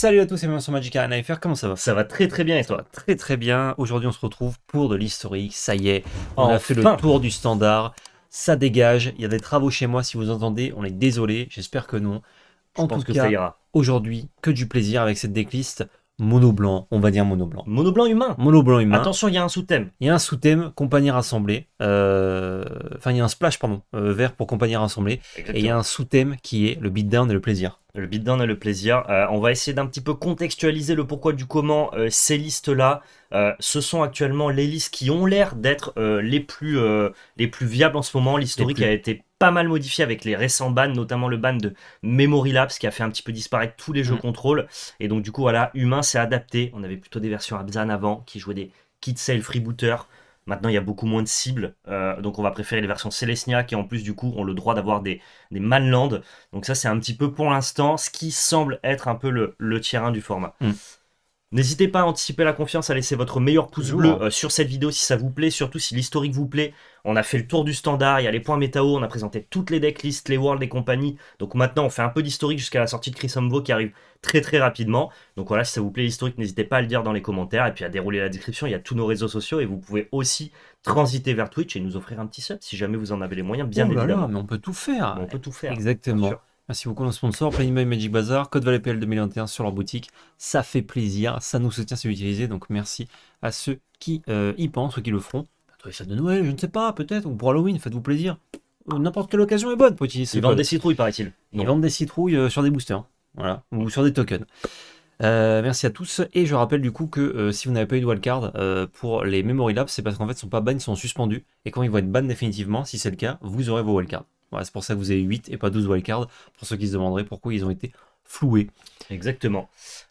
Salut à tous c'est bienvenue sur Magic Arena FR, comment ça va Ça va très très bien histoire Très très bien, aujourd'hui on se retrouve pour de l'historique, ça y est, on a fait le tour du standard, ça dégage, il y a des travaux chez moi si vous entendez, on est désolé, j'espère que non. En tout pense que cas, aujourd'hui, que du plaisir avec cette decklist, monoblanc, on va dire monoblanc. Monoblanc humain. Monoblanc humain. Attention, il y a un sous-thème. Il y a un sous-thème, compagnie rassemblée. Euh, enfin, il y a un splash, pardon, euh, vert pour compagnie rassemblée. Et il y a un sous-thème qui est le beatdown et le plaisir. Le beatdown et le plaisir. Euh, on va essayer d'un petit peu contextualiser le pourquoi du comment ces listes-là. ce sont actuellement les listes qui ont l'air d'être les, plus les plus viables en ce moment. L'historique a été pas mal modifié avec les récents bans, notamment le ban de Memory Labs qui a fait un petit peu disparaître tous les jeux mm. contrôle. Et donc du coup, voilà, Humain s'est adapté. On avait plutôt des versions Abzan avant qui jouaient des kits sale freebooters. Maintenant, il y a beaucoup moins de cibles, euh, donc on va préférer les versions Celestia qui, en plus, du coup, ont le droit d'avoir des, des Manland. Donc, ça, c'est un petit peu pour l'instant ce qui semble être un peu le, le du format. Mm. N'hésitez pas à anticiper la confiance, à laisser votre meilleur pouce bleu euh, sur cette vidéo si ça vous plaît, surtout si l'historique vous plaît. On a fait le tour du standard, il y a les points métao, on a présenté toutes les decklists, les worlds et compagnie. Donc maintenant, on fait un peu d'historique jusqu'à la sortie de Chris Humbo qui arrive très très rapidement. Donc voilà, si ça vous plaît l'historique, n'hésitez pas à le dire dans les commentaires et puis à dérouler la description. Il y a tous nos réseaux sociaux et vous pouvez aussi transiter vers Twitch et nous offrir un petit sub si jamais vous en avez les moyens, bien oh évidemment. mais on peut tout faire. on peut tout faire. Exactement. Merci ah, beaucoup nos sponsors, Planima Magic Bazaar, Code Valley 2021 sur leur boutique. Ça fait plaisir, ça nous soutient, c'est utilisé. Donc merci à ceux qui euh, y pensent ou qui le feront. Attendez, bah, ça de Noël, je ne sais pas, peut-être, ou pour Halloween, faites-vous plaisir. Euh, n'importe quelle occasion est bonne pour utiliser Ils vendent des citrouilles, paraît-il. Ils vendent des citrouilles euh, sur des boosters, voilà, ou sur des tokens. merci à tous. Et je rappelle du coup que si vous n'avez pas eu de wildcard pour les Memory Labs, c'est parce qu'en fait, ils ne sont pas bannés, ils sont suspendus. Et quand ils vont être bannés définitivement, si c'est le cas, vous aurez vos wildcards c'est pour ça que vous avez 8 et pas 12 wildcards, pour ceux qui se demanderaient pourquoi ils ont été floués. Exactement.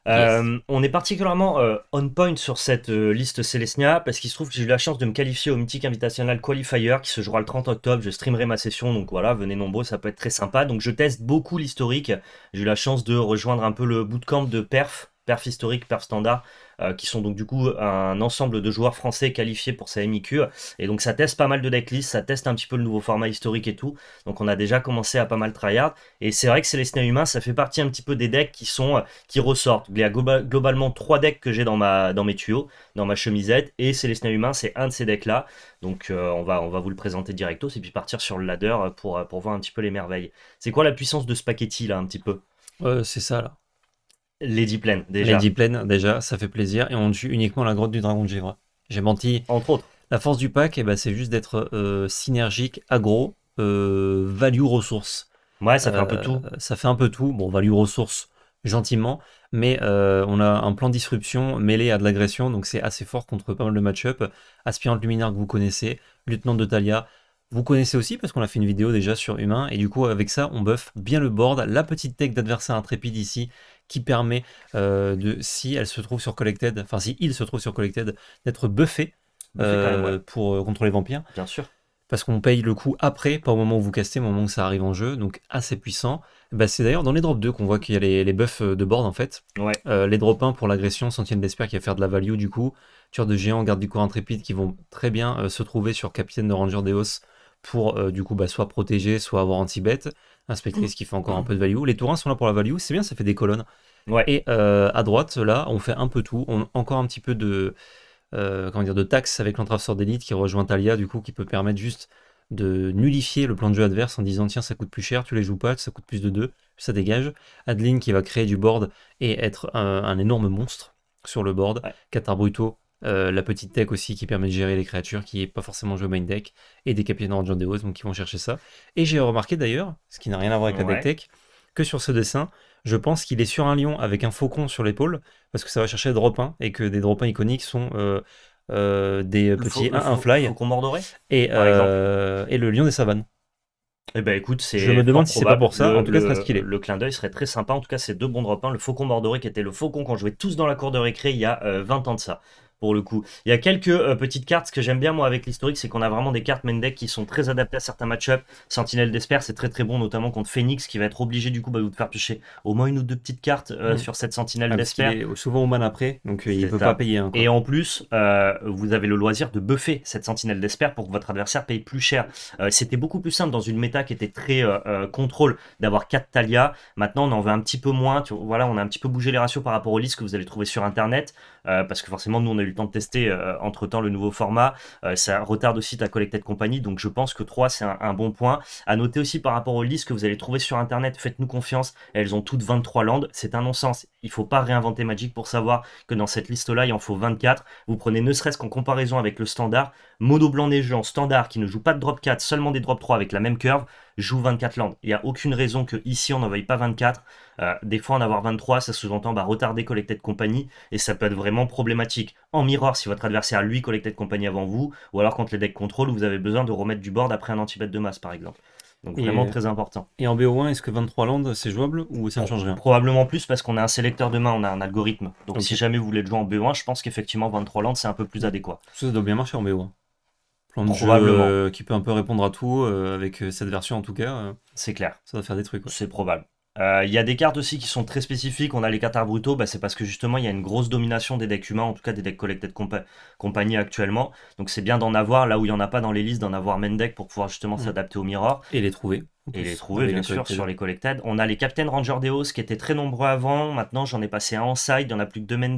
Euh, on est particulièrement euh, on point sur cette euh, liste Celestia parce qu'il se trouve que j'ai eu la chance de me qualifier au Mythic Invitational Qualifier qui se jouera le 30 octobre. Je streamerai ma session, donc voilà, venez nombreux, ça peut être très sympa. Donc je teste beaucoup l'historique. J'ai eu la chance de rejoindre un peu le bootcamp de perf, perf historique, perf standard euh, qui sont donc du coup un ensemble de joueurs français qualifiés pour sa MIQ. Et donc ça teste pas mal de decklists, ça teste un petit peu le nouveau format historique et tout. Donc on a déjà commencé à pas mal tryhard. Et c'est vrai que Célestin Humain, ça fait partie un petit peu des decks qui sont euh, qui ressortent. Il y a globalement trois decks que j'ai dans ma dans mes tuyaux, dans ma chemisette, et Célestin Humain, c'est un de ces decks là. Donc euh, on va on va vous le présenter directos et puis partir sur le ladder pour pour voir un petit peu les merveilles. C'est quoi la puissance de ce là un petit peu C'est ça là. Lady Plaine, déjà. Lady Plaine, déjà, ça fait plaisir. Et on tue uniquement la grotte du dragon de Givre. J'ai menti. Entre autres. La force du pack, eh ben, c'est juste d'être euh, synergique, agro, euh, value ressource Ouais, ça fait un peu euh, tout. Ça fait un peu tout. Bon, value ressource gentiment. Mais on a un plan de disruption mêlé à de l'agression, donc c'est assez fort contre pas mal de match-up. Aspirante luminaire que vous connaissez, lieutenant de Talia, vous connaissez aussi parce qu'on a fait une vidéo déjà sur humain et du coup avec ça on buff bien le board, la petite tech d'adversaire intrépide ici qui permet euh, de si elle se trouve sur collected, enfin si il se trouve sur collected d'être buffé, euh, pour euh, contre les vampires. Bien sûr. Parce qu'on paye le coup après, pas au moment où vous castez, au moment où ça arrive en jeu, donc assez puissant. Bah, c'est d'ailleurs dans les drops 2 qu'on voit qu'il y a les, les, buffs de board en fait. Ouais. les drops 1 pour l'agression, Sentienne d'Espère qui va faire de la value du coup. Tueur de géant, garde du corps intrépide qui vont très bien se trouver sur Capitaine de Ranger Deos pour euh, du coup bah, soit protéger, soit avoir anti-bet. Inspectrice mmh. qui fait encore un mmh. peu de value. Les tourins sont là pour la value, c'est bien, ça fait des colonnes. Ouais. Et euh, à droite, là, on fait un peu tout. On encore un petit peu de, euh, dire, de taxe avec l'entrave sort d'élite qui rejoint Talia, du coup, qui peut permettre juste de nullifier le plan de jeu adverse en disant tiens ça coûte plus cher, tu les joues pas, ça coûte plus de 2, ça dégage. Adeline qui va créer du board et être euh, un, énorme monstre sur le board. Qatar Bruto euh, la petite tech aussi qui permet de gérer les créatures, qui n'est pas forcément jouée au main deck, et des capitaines de des donc qui vont chercher ça. Et j'ai remarqué d'ailleurs, ce qui n'a rien à voir avec la deck tech, que sur ce dessin, je pense qu'il est sur un lion avec un faucon sur l'épaule, parce que ça va chercher drop 1, et que des drop iconiques sont euh, euh, des petits 1 fly. et, et le lion des savanes. et eh ben écoute, c'est. Je me demande si c'est pas pour ça. Le, en cas, qu'il est. Le clin d'œil serait très sympa. En tout cas, c'est deux bons drop Le faucon mordoré qui était le faucon qu'on jouait tous dans la cour de récré il y a 20 ans de ça pour le coup. Il y a quelques euh, petites cartes. Ce que j'aime bien, moi, avec l'historique, c'est qu'on a vraiment des cartes main qui sont très adaptées à certains match-up. Sentinelle d'Esper, c'est très très bon, notamment contre Phoenix, qui va être obligé du coup bah, de vous faire piocher au moins une ou deux petites cartes euh, mm. sur cette Sentinelle ah, d'espère Souvent au man après, donc euh, il ne peut pas payer. Hein, Et en plus, vous avez le loisir de buffer cette Sentinelle d'Espère pour que votre adversaire paye plus cher. C'était beaucoup plus simple dans une méta qui était très contrôle d'avoir 4 Talia. Maintenant, on en veut un petit peu moins. voilà, on a un petit peu bougé les ratios par rapport aux listes que vous allez trouver sur Internet. Euh, parce que forcément, nous, on a eu le temps de tester euh, entre-temps le nouveau format. Euh, ça retarde aussi ta de compagnie, donc je pense que 3, c'est un, bon point. À noter aussi par rapport aux listes que vous allez trouver sur Internet, faites-nous confiance, elles ont toutes 23 landes, c'est un non-sens. Il faut pas réinventer Magic pour savoir que dans cette liste-là, il en faut 24. Vous prenez ne serait-ce qu'en comparaison avec le standard, Mono blanc en standard, qui ne joue pas de drop 4, seulement des drop 3 avec la même curve, joue 24 landes. Il n'y a aucune raison que ici on n'en veuille pas 24. Euh, des fois en avoir 23, ça sous-entend bah, retarder de compagnie et ça peut être vraiment problématique. En miroir si votre adversaire lui de compagnie avant vous, ou alors contre les decks contrôle, vous avez besoin de remettre du board après un anti de masse par exemple. Donc vraiment très important. Et en BO1, est-ce que 23 landes, c'est jouable ou ça ne change rien Probablement plus parce qu'on a un sélecteur de main, on a un algorithme. Donc si jamais vous voulez jouer en BO1, je pense qu'effectivement 23 landes, c'est un peu plus mm. adéquat. Ça doit bien marcher en BO1 plan euh, qui peut un peu répondre à tout, euh, avec euh, cette version en tout cas. c'est clair. Ça va faire des trucs. C'est probable. Euh, il y a des cartes aussi qui sont très spécifiques. On a les cartes brutaux, bah, c'est parce que justement il y a une grosse domination des decks humains, en tout cas des decks collected compagnie actuellement. Donc c'est bien d'en avoir là où il n'y en a pas dans les listes, d'en avoir main pour pouvoir justement mm. s'adapter au mirror. Et les trouver. Et les trouver, bien sûr, sur les collected. On a les Captain Ranger Deos qui étaient très nombreux avant. Maintenant, j'en ai passé un en side. Il n'y en a plus que deux main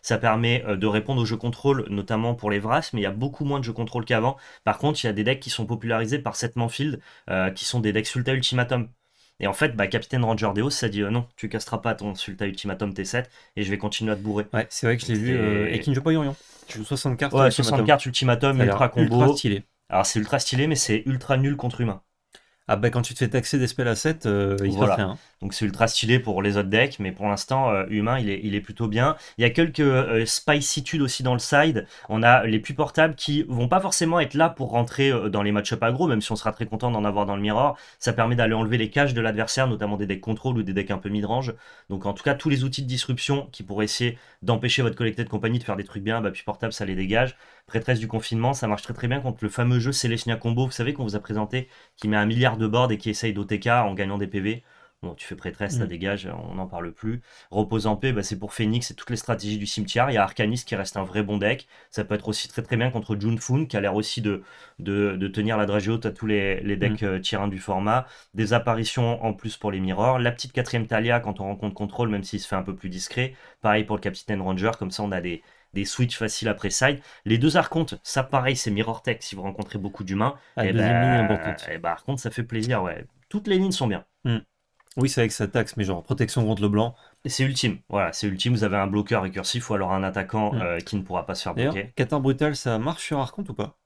Ça permet euh, de répondre aux jeux contrôle, notamment pour les Vras, mais il y a beaucoup moins de jeux contrôle qu'avant. Par contre, il y a des decks qui sont popularisés par Setmanfield, Manfield, euh, qui sont des decks Sulta Ultimatum. Et en fait, bah, Capitaine Ranger Deos, s'est dit euh, non, tu casseras pas ton Sulta Ultimatum T7 et je vais continuer à te bourrer. Ouais, c'est vrai que je l'ai vu. Euh, et Kinjo Tu joues 60 cartes. Ouais, Ultimatum. cartes Ultimatum, ultra combo. Ultra stylé. Alors c'est ultra stylé, mais c'est ultra nul contre humain ah bah quand tu te fais taxer des spells à 7, euh, il voilà. Donc c'est ultra stylé pour les autres decks, mais pour l'instant, euh, humain, il est, il est plutôt bien. Il y a quelques euh, spicitudes aussi dans le side. On a les plus portables qui vont pas forcément être là pour rentrer dans les match-up aggro, même si on sera très content d'en avoir dans le mirror. Ça permet d'aller enlever les caches de l'adversaire, notamment des decks contrôle ou des decks un peu mid-range. Donc en tout cas, tous les outils de disruption qui pourraient essayer d'empêcher votre collecte de compagnie de faire des trucs bien, bah plus portable, ça les dégage. Prêtresse du confinement, ça marche très très bien contre le fameux jeu Celestia Combo, vous savez, qu'on vous a présenté, qui met un milliard de de board et qui essaye d'OTK en gagnant des PV. Bon, tu fais prêtresse, ça mm. dégage, on n'en parle plus. Repose en paix, bah, c'est pour Phoenix et toutes les stratégies du cimetière. Il y a Arcanis qui reste un vrai bon deck. Ça peut être aussi très très bien contre Junfun qui a l'air aussi de, de, tenir la dragée haute à tous les, decks mm. euh, tirants du format. Des apparitions en plus pour les mirrors. La petite quatrième Talia quand on rencontre contrôle, même s'il se fait un peu plus discret. Pareil pour le Capitaine Ranger, comme ça on a des, des switches faciles après side. Les deux archontes, ça pareil, c'est Mirror Tech si vous rencontrez beaucoup d'humains. et, bah, et ça fait plaisir, ouais. Toutes les lignes sont bien. Hmm. Oui, c'est avec sa taxe, mais genre protection contre le blanc. C'est ultime, voilà, c'est ultime. Vous avez un bloqueur récursif ou alors un attaquant hmm. euh, qui ne pourra pas se faire bloquer. catar brutal, ça marche sur archonte ou pas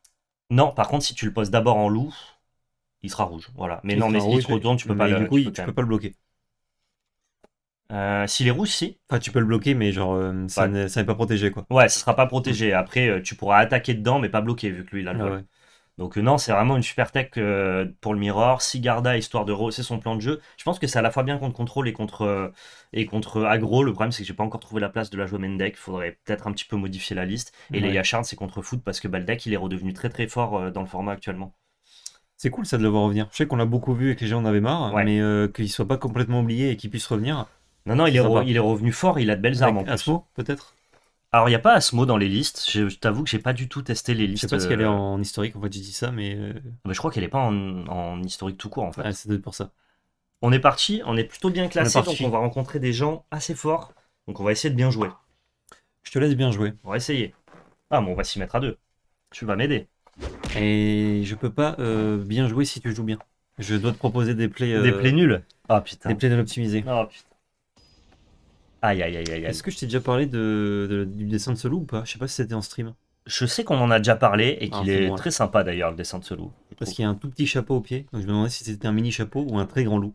Non, par contre, si tu le poses d'abord en loup, il sera rouge, voilà. Mais non, mais si tu se retournes, peux pas tu tu peux pas le bloquer. Euh, S'il est rouge, si. Enfin, tu peux le bloquer, mais genre, euh, ça n'est pas protégé, quoi. Ouais, ça sera pas protégé. Après, euh, tu pourras attaquer dedans, mais pas bloquer, vu que lui, il ah Donc, non, c'est vraiment une super tech pour le Mirror. Si Garda, histoire de rehausser son plan de jeu, je pense que c'est à la fois bien contre contrôle et contre, et contre aggro. Le problème, c'est que j'ai pas encore trouvé la place de la jouer main deck. Faudrait peut-être un petit peu modifier la liste. Et les Yashard, c'est contre foot parce que Baldac il est redevenu très très fort dans le format actuellement. C'est cool ça de le voir revenir. Je sais qu'on l'a beaucoup vu et que les gens en avaient marre, mais qu'il soit pas complètement oublié et qu'il puisse revenir, non, non, il est, revenu fort, il a de belles armes en en Asmo, peut-être alors, il n'y a pas Asmo dans les listes. Je, t'avoue que j'ai pas du tout testé les listes. Je sais pas si elle est euh, en, historique, en fait, tu dis ça, mais. Euh, ah bah, je crois qu'elle n'est pas en, historique tout court, en fait. Ah, c'est pour ça. On est parti, on est plutôt bien classé, donc on va rencontrer des gens assez forts. Donc, on va essayer de bien jouer. Je te laisse bien jouer. On va essayer. Ah, bon, on va s'y mettre à deux. Tu vas m'aider. Et je peux pas euh, bien jouer si tu joues bien. Je dois te proposer des plays. Des plays nuls Ah putain. Des plays à l'optimiser. Ah putain. Aïe, aïe, aïe, aïe. Est-ce que je t'ai déjà parlé de, du dessin de ce loup ou pas Je sais pas si c'était en stream. Je sais qu'on en a déjà parlé et ah, qu'il est, très sympa d'ailleurs, le dessin de ce loup. Parce qu'il y a un tout petit chapeau au pied. Donc je me demandais si c'était un mini chapeau ou un très grand loup.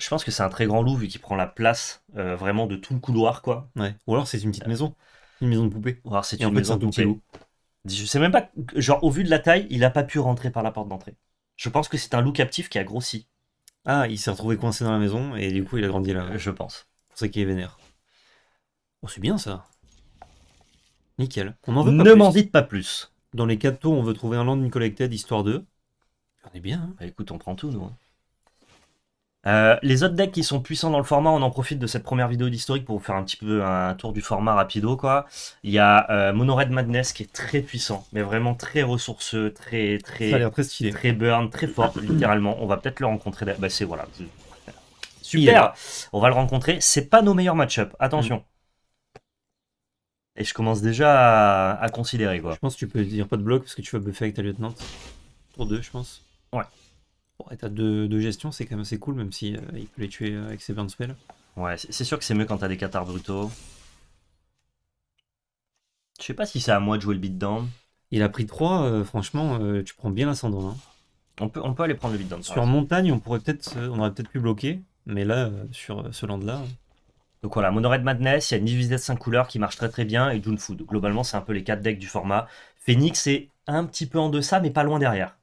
Je pense que c'est un très grand loup vu qu'il prend la place euh, vraiment de tout le couloir, quoi. Ouais. Ou alors c'est une petite euh. maison. Une maison de poupée. Ou alors c'est une maison de poupée. Je sais même pas. Genre, au vu de la taille, il a pas pu rentrer par la porte d'entrée. Je pense que c'est un loup captif qui a grossi. Ah, il s'est retrouvé coincé dans la maison et du coup il a grandi là. Je pense. C'est pour ça qu'il est vénère. Oh, bien ça. Nickel. On en Ne m'en dites pas plus. Dans les 4 tours, on veut trouver un land collected histoire 2. On est bien. Hein. Bah, écoute, on prend tout, nous. Hein. Euh, les autres decks qui sont puissants dans le format, on en profite de cette première vidéo d'historique pour vous faire un petit peu un tour du format rapido. Quoi. Il y a euh, Madness qui est très puissant, mais vraiment très ressourceux, très très très très burn, très fort, littéralement. On va peut-être le rencontrer. Bah, c'est voilà. Super, on va le rencontrer. C'est pas nos meilleurs match-up. Attention, et je commence déjà à, considérer quoi. Je pense que tu peux dire pas de bloc parce que tu vas buffer avec ta lieutenante. Pour deux, je pense. Ouais. Bon, et t'as deux, gestions, c'est quand même assez cool, même si euh, il peut les tuer euh, avec ses burn spells. Ouais, c'est sûr que c'est mieux quand t'as des cathares brutaux. Je sais pas si c'est à moi de jouer le beatdown. Il a pris 3, euh, franchement, tu prends bien l'ascendant. Hein. On, peut, on peut aller prendre le beatdown. Sur montagne, on pourrait peut-être, on aurait peut-être pu bloquer, mais là, sur ce land-là. Donc voilà, Mono Madness, il y a divisée de 5 couleurs qui marche très très bien et June Food. Globalement, c'est un peu les 4 decks du format. Phoenix est un petit peu en deçà, mais pas loin derrière.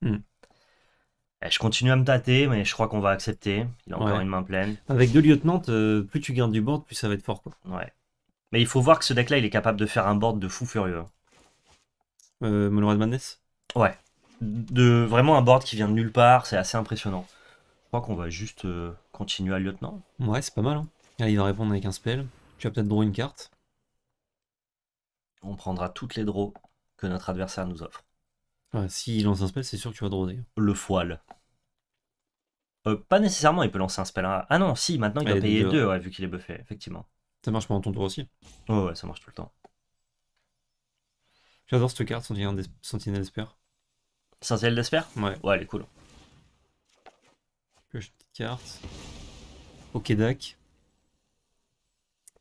Hmm. Eh, je continue à me tâter, mais je crois qu'on va accepter. Il a encore une main pleine. Avec deux lieutenants, euh, plus tu gardes du board, plus ça va être fort. Quoi. Ouais. Mais il faut voir que ce deck-là, il est capable de faire un board de fou furieux. Euh, Madness Ouais. De, vraiment un board qui vient de nulle part, c'est assez impressionnant. Je crois qu'on va juste euh, continuer à lieutenant. Ouais, c'est pas mal. Hein. Ah, il va répondre avec un spell. Tu vas peut-être draw une carte. On prendra toutes les draws que notre adversaire nous offre. si S'il lance un spell, c'est sûr que tu vas draw Le foil. Euh, pas nécessairement, il peut lancer un spell. Ah non, si, maintenant il doit payer deux, euh, vu qu'il est buffé, effectivement. Ça marche pendant ton tour aussi oh, Ouais, ça marche tout le temps. J'adore cette carte, Sentinelle d'espère Sentinelle d'espère Ouais. Ouais, elle est cool. une carte. Ok, Dak.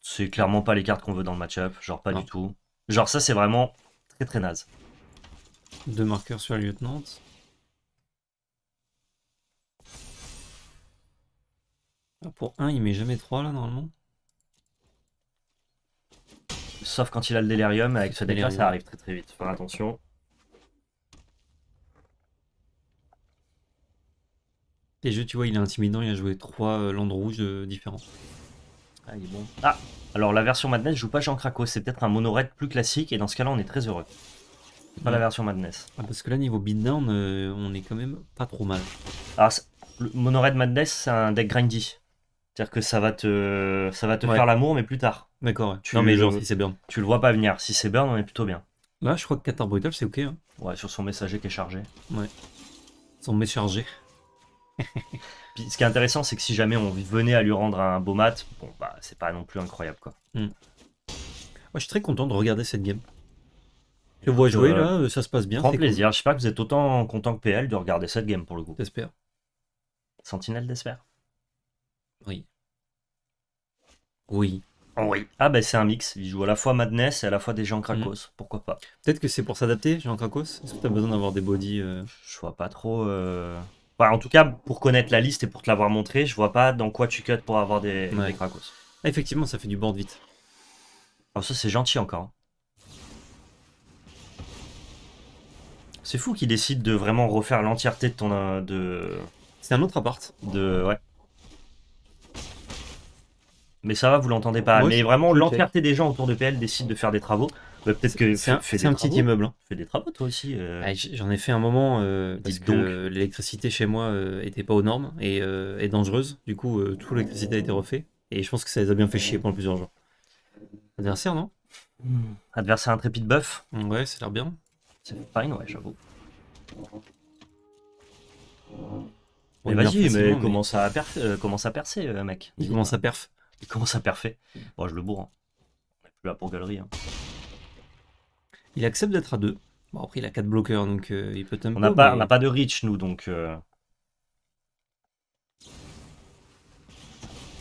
C'est clairement pas les cartes qu'on veut dans le match-up, genre pas du tout. Genre ça, c'est vraiment très très naze. Deux marqueurs sur la lieutenante. Ah, pour un, il met jamais trois là normalement. Sauf quand il a le délirium, avec ce là ça arrive très très vite. Faire attention. Et je, tu vois, il est intimidant, il a joué trois euh, landes rouges euh, différentes. Ah, bon. Ah Alors, la version Madness joue pas Jean Craco, C'est peut-être un mono plus classique. Et dans ce cas-là, on est très heureux. pas la version Madness. Ah, parce que là, niveau beatdown, euh, on est quand même pas trop mal. Alors, ah, le mono Madness, c'est un deck grindy. C'est-à-dire que ça va te, ça va te faire l'amour, mais plus tard. D'accord. Non, mais genre, si c'est burn. Tu le vois pas venir. Si c'est burn, on est plutôt bien. Là, je crois que 14 brutal, c'est ok. Hein. Ouais, sur son messager qui est chargé. Ouais. Son Messager. ce qui est intéressant, c'est que si jamais on venait à lui rendre un beau mat, bon bah c'est pas non plus incroyable quoi. Hmm. Moi je suis très content de regarder cette game. Je vois jouer là, euh, ça se passe bien. Prends plaisir, je sais pas que vous êtes autant content que PL de regarder cette game pour le coup. J'espère. Sentinelle d'espère. Oui. Oui. Oui. Ah ben c'est un mix. Il joue à la fois Madness et à la fois des gens hmm. Krakos. Pourquoi pas Peut-être que c'est pour s'adapter, Jean Krakos. Est-ce que t'as besoin d'avoir des bodies euh? Je vois pas trop. Euh, en tout cas, pour connaître la liste et pour te l'avoir montré, je vois pas dans quoi tu cut pour avoir des, Krakos. Ah, effectivement, ça fait du board vite. Alors ah, ça, c'est gentil encore. Hein. C'est fou qu'il décide de vraiment refaire l'entièreté de ton... Euh, de... C'est un autre appart. De... Ouais. Mais ça va, vous l'entendez pas. mais vraiment, l'entièreté des gens autour de PL décide de faire des travaux. Bah, peut-être que c'est un, petit immeuble. Hein. Fais des travaux toi aussi. Euh. Ah, j'en ai fait un moment euh, bah, parce l'électricité chez moi euh, était pas aux normes et, est euh, dangereuse. Du coup, toute l'électricité a été refait Et je pense que ça les a bien fait chier pendant plusieurs jours. Adversaire, non hmm. Adversaire intrépide boeuf Ouais, ça a l'air bien. C'est fine, ouais, j'avoue. Mais vas-y, mais, commence à, commence à percer, mec. Il commence à perf. Il commence à perfer. Bon, je le bourre. Hein. là pour galerie. Hein. Il accepte d'être à 2. Bon, après, il a 4 bloqueurs, donc euh, il peut tempo. On n'a pas, pas de reach, nous, donc. C'est euh.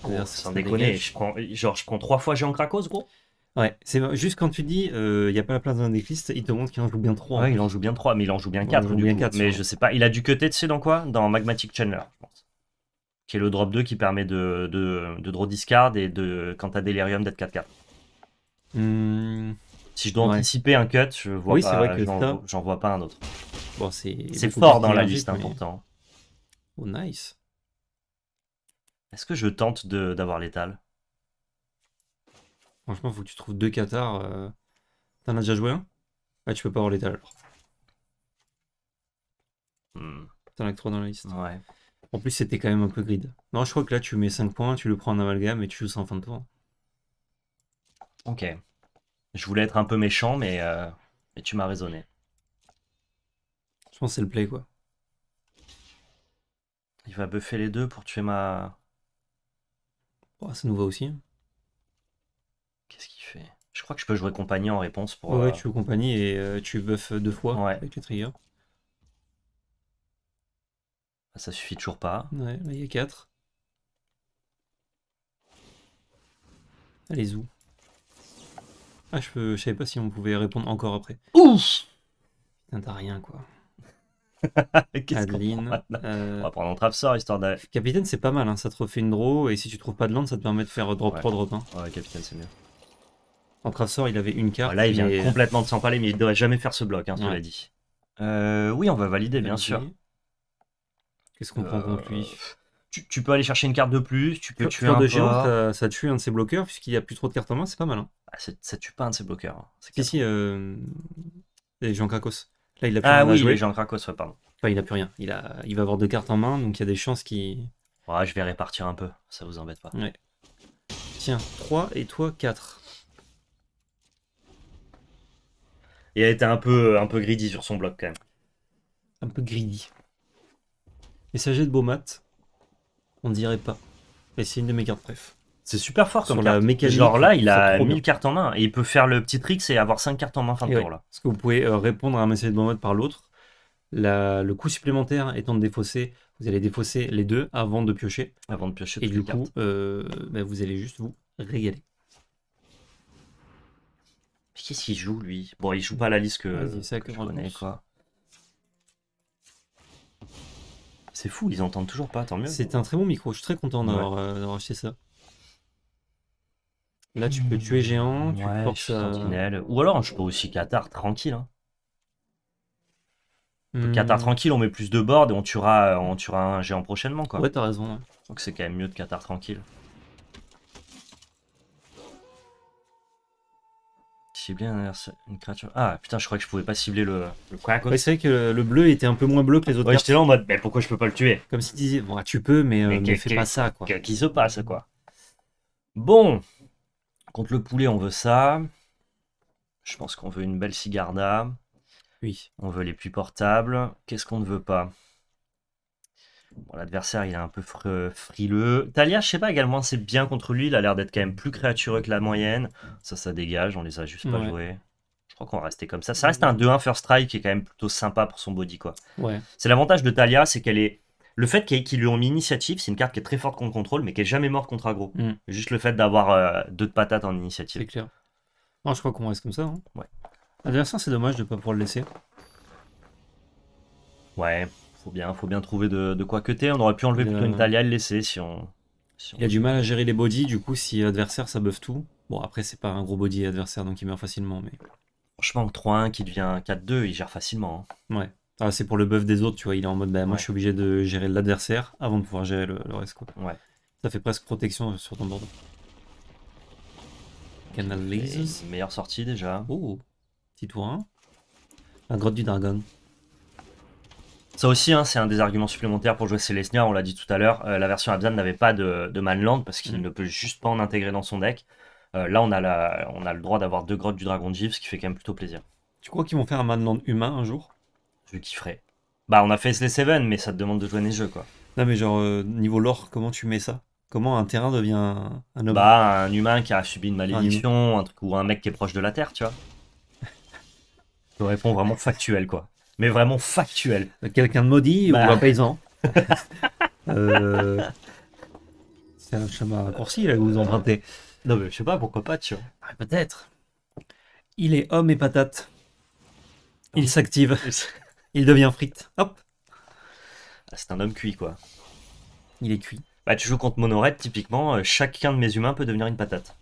ah, sans déconner, je genre, je prends 3 fois Jean Krakos, gros Ouais, c'est juste quand tu dis il euh, n'y a pas la place dans la decklist, il te montre qu'il en joue bien trois. Ouais, il en joue bien trois mais il en joue bien 4. mais je sais pas, il a du côté de sais, dans quoi Dans Magmatic Channel, je pense. Qui est le drop 2 qui permet de, de, draw discard et de, quand t'as Delirium d'être 4-4. Hum... Si je dois anticiper un cut, je vois oui, pas, j'en vois pas un autre. Bon, c'est fort dans la liste, important. Hein, oh, nice. Est-ce que je tente d'avoir l'étal Franchement, faut que tu trouves deux Qatars. Euh. T'en as déjà joué un Ah, tu peux pas avoir l'étal alors. Hmm. T'en as que trois dans la liste. Ouais. En plus, c'était quand même un peu grid. Non, je crois que là, tu mets 5 points, tu le prends en amalgame et tu joues sans fin de tour. Ok. Je voulais être un peu méchant, euh, mais, tu m'as raisonné. Je pense que c'est le play, quoi. Il va buffer les deux pour tuer ma... Oh, bah, ça nous va aussi. Hein. Qu'est-ce qu'il fait Je crois que je peux jouer compagnie en réponse pour... ouais, euh, tu joues compagnie et euh, tu buffes deux fois avec les triggers. Bah, ça suffit toujours pas. Ouais, il y a 4. Allez, zou. Ah, je, peux... savais pas si on pouvait répondre encore après. Ouf Putain, t'as rien, quoi. Adeline. Euh, on va prendre un histoire de. Capitaine, c'est pas mal, hein. ça te refait une draw. Et si tu trouves pas de land, ça te permet de faire drop 3 drop 1. Ouais, capitaine, c'est bien. En sort, il avait une carte. Là, il vient complètement de parler, mais il devrait jamais faire ce bloc, hein, tu l'as dit. Euh, oui, on va valider, bien sûr. Qu'est-ce qu'on prend contre lui euh, tu, peux aller chercher une carte de plus, tu peux tuer un de géant, euh, ça tue un de ses bloqueurs, puisqu'il n'y a plus trop de cartes en main, c'est pas mal. Hein. ne ah, ça tue pas un de ses bloqueurs. Hein, c'est que si, euh, les Krakos. Là, il a plus ah rien oui, Jean pardon. il a plus rien. Il, a... il va avoir deux cartes en main, donc il y a des chances qu'il. Ouais, je vais répartir un peu, ça vous embête pas. Tiens, 3 et toi 4. Il a été un peu, un peu greedy sur son bloc quand même. Un peu greedy. Il s'agit de beau on dirait pas. Mais c'est une de mes cartes bref C'est super fort comme la carte. Genre là, il a 1000 cartes en main et il peut faire le petit trick, c'est avoir cinq cartes en main fin de tour là. que vous pouvez euh, répondre à un message de bon mode par l'autre. le coût supplémentaire étant de défausser, vous allez défausser les deux avant de piocher. Avant de piocher Et du coup, euh, bah, vous allez juste vous régaler. Mais Qu'est-ce qu'il joue lui Bon, il joue pas la liste que, que quoi. C'est fou, ils entendent toujours pas, tant mieux. C'est un très bon micro, je suis très content d'avoir euh, acheté ça. Là, tu peux mmh. tuer géant, tu peux portes. Euh, Ou alors, je peux aussi Qatar tranquille. Hein. Mmh. Qatar tranquille, on met plus de board et on tuera, on tuera un géant prochainement. Quoi. Ouais, t'as raison. Donc, c'est quand même mieux de Qatar tranquille. Cibler une créature. Ah putain, je crois que je pouvais pas cibler le. Le quoi, que le, bleu était un peu moins bleu que les autres. Ouais, j'étais là en mode, pourquoi je peux pas le tuer Comme si tu disais, bon, tu peux, mais, euh, ne fais pas ça, quoi. Qu'est-ce qui se passe, quoi Bon, contre le poulet, on veut ça. Je pense qu'on veut une belle cigarda. Oui. On veut les plus portables. Qu'est-ce qu'on ne veut pas Bon, L'adversaire, il est un peu frileux. Talia, je sais pas également, c'est bien contre lui. Il a l'air d'être quand même plus créatureux que la moyenne. Ça, ça dégage. On les a juste pas joués. Je crois qu'on va rester comme ça. Ça reste un 2-1 first strike qui est quand même plutôt sympa pour son body. quoi. Ouais. C'est l'avantage de Talia, c'est qu'elle est. Le fait qu'ils lui ont mis initiative, c'est une carte qui est très forte contre contrôle, mais qui est jamais morte contre aggro. Mm. Juste le fait d'avoir euh, deux de patates en initiative. C'est clair. Non, je crois qu'on reste comme ça. Hein. Ouais. Adversaire, c'est dommage de ne pas pouvoir le laisser. Ouais. Faut bien, faut bien trouver de, de quoi cutter. On aurait pu enlever plutôt une talia et le laisser si on. Il y a du mal à gérer les bodies, du coup, si adversaire ça buff tout. Bon, après, c'est pas un gros body adversaire, donc il meurt facilement. mais... Franchement, 3-1 qui devient 4-2, il gère facilement. Hein. Ouais. Ah, c'est pour le buff des autres, tu vois. Il est en mode, bah, moi je suis obligé de gérer l'adversaire avant de pouvoir gérer le, le reste. Ouais. Ça fait presque protection sur ton bord. Canal Meilleure sortie déjà. Oh, petit tour 1. La grotte du dragon. Ça aussi, hein, c'est un des arguments supplémentaires pour jouer Celestia. On l'a dit tout à l'heure, euh, la version Abzan n'avait pas de, Manland parce qu'il mm. ne peut juste pas en intégrer dans son deck. Euh, là, on a, la, on a le droit d'avoir deux grottes du Dragon Jeep, ce qui fait quand même plutôt plaisir. Tu crois qu'ils vont faire un Manland humain un jour Je kifferais. Bah, on a fait les Seven, mais ça te demande de jouer des jeux, quoi. Non, mais genre, euh, niveau lore, comment tu mets ça Comment un terrain devient un, un Bah, un humain qui a subi une malédiction, truc, ou un mec qui est proche de la Terre, tu vois. Je réponds vraiment factuel, quoi mais vraiment factuel. Quelqu'un de maudit ou bah. un paysan euh, C'est un chemin raccourci là que vous empruntez. Non mais je sais pas, pourquoi pas, tu vois. Ah, Peut-être. Il est homme et patate. Il s'active. Il devient frite. Hop. Ah, c'est un homme cuit quoi. Il est cuit. Bah tu joues contre Monorette, typiquement, euh, chacun de mes humains peut devenir une patate.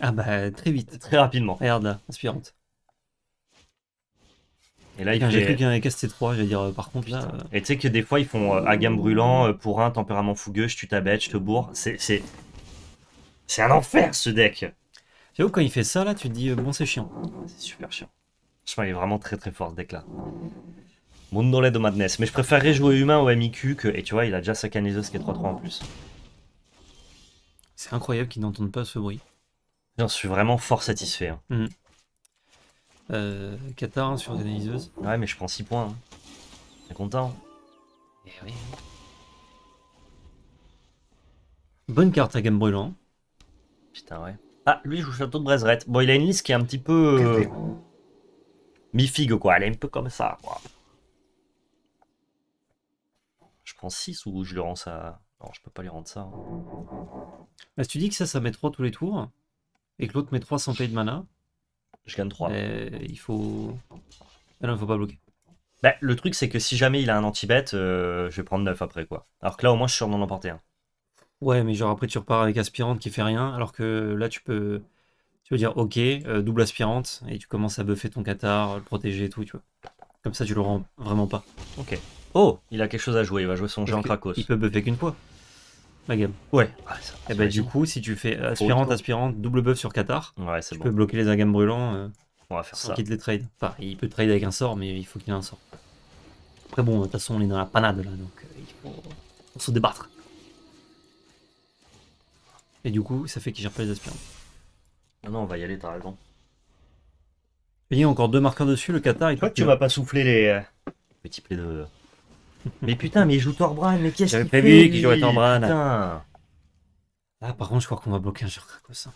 Ah bah très vite. Très rapidement. Merde, inspirante. Et là, il J'ai cru qu'il y en avait cassé dire, euh, par contre, là. Euh. Et tu sais que des fois, ils font à euh, gamme brûlant, pour un, tempérament fougueux, je tue ta bête, je te bourre. C'est. C'est un enfer, ce deck vois, quand il fait ça, là, tu te dis, bon, c'est chiant. C'est super chiant. Je pense qu'il est vraiment très très fort, ce deck-là. led de Madness. Mais je préférerais jouer humain au MIQ que. Et tu vois, il a déjà sa ce qui est 3-3 en plus. C'est incroyable qu'il n'entendent pas ce bruit. J'en suis vraiment fort satisfait. Hein. Mm euh, sur des Ouais, mais je prends 6 points. Hein. T'es content Eh oui. Bonne carte à game brûlant. Putain, ouais. Ah, lui il joue Château de braiserette. Bon, il a une liste qui est un petit peu. Euh, mi-figue, quoi. Elle est un peu comme ça, quoi. Je prends 6 ou je lui rends ça. Non, je peux pas lui rendre ça. Hein. Bah, si tu dis que ça, ça met 3 tous les tours et que l'autre met 3 sans payer de mana, je gagne 3. il faut. Ah non, il faut pas bloquer. Bah, le truc, c'est que si jamais il a un anti-bet, euh, je vais prendre 9 après quoi. Alors que là, au moins, je suis sûr d'en emporter un. Ouais, mais genre après, tu repars avec aspirante qui fait rien, alors que là, tu peux. Tu veux dire, ok, euh, double aspirante, et tu commences à buffer ton Qatar, le protéger et tout, tu vois. Comme ça, tu le rends vraiment pas. Ok. Oh, il a quelque chose à jouer, il va jouer son jeu géant Krakos. Il peut buffer qu'une fois la Ouais. et bah, eh ben, du coup, si tu fais aspirante, aspirante, double buff sur Qatar, tu peux bloquer les agames brûlants. Euh, on va faire ça. quitte les trades. Enfin, il peut trade avec un sort, mais il faut qu'il ait un sort. Après, bon, de toute façon, on est dans la panade là, donc euh, il faut se débattre. Et du coup, ça fait qu'il gère pas les aspirantes. Non, on va y aller, t'as raison. Il y a encore deux marqueurs dessus, le Qatar. Il tu vas pas souffler les euh, petits plaies de. mais putain, mais il joue Torbran, mais qu'est-ce qu'il fait prévu qu'il jouait Putain. Ah, par contre, je crois qu'on va bloquer un genre Krakos.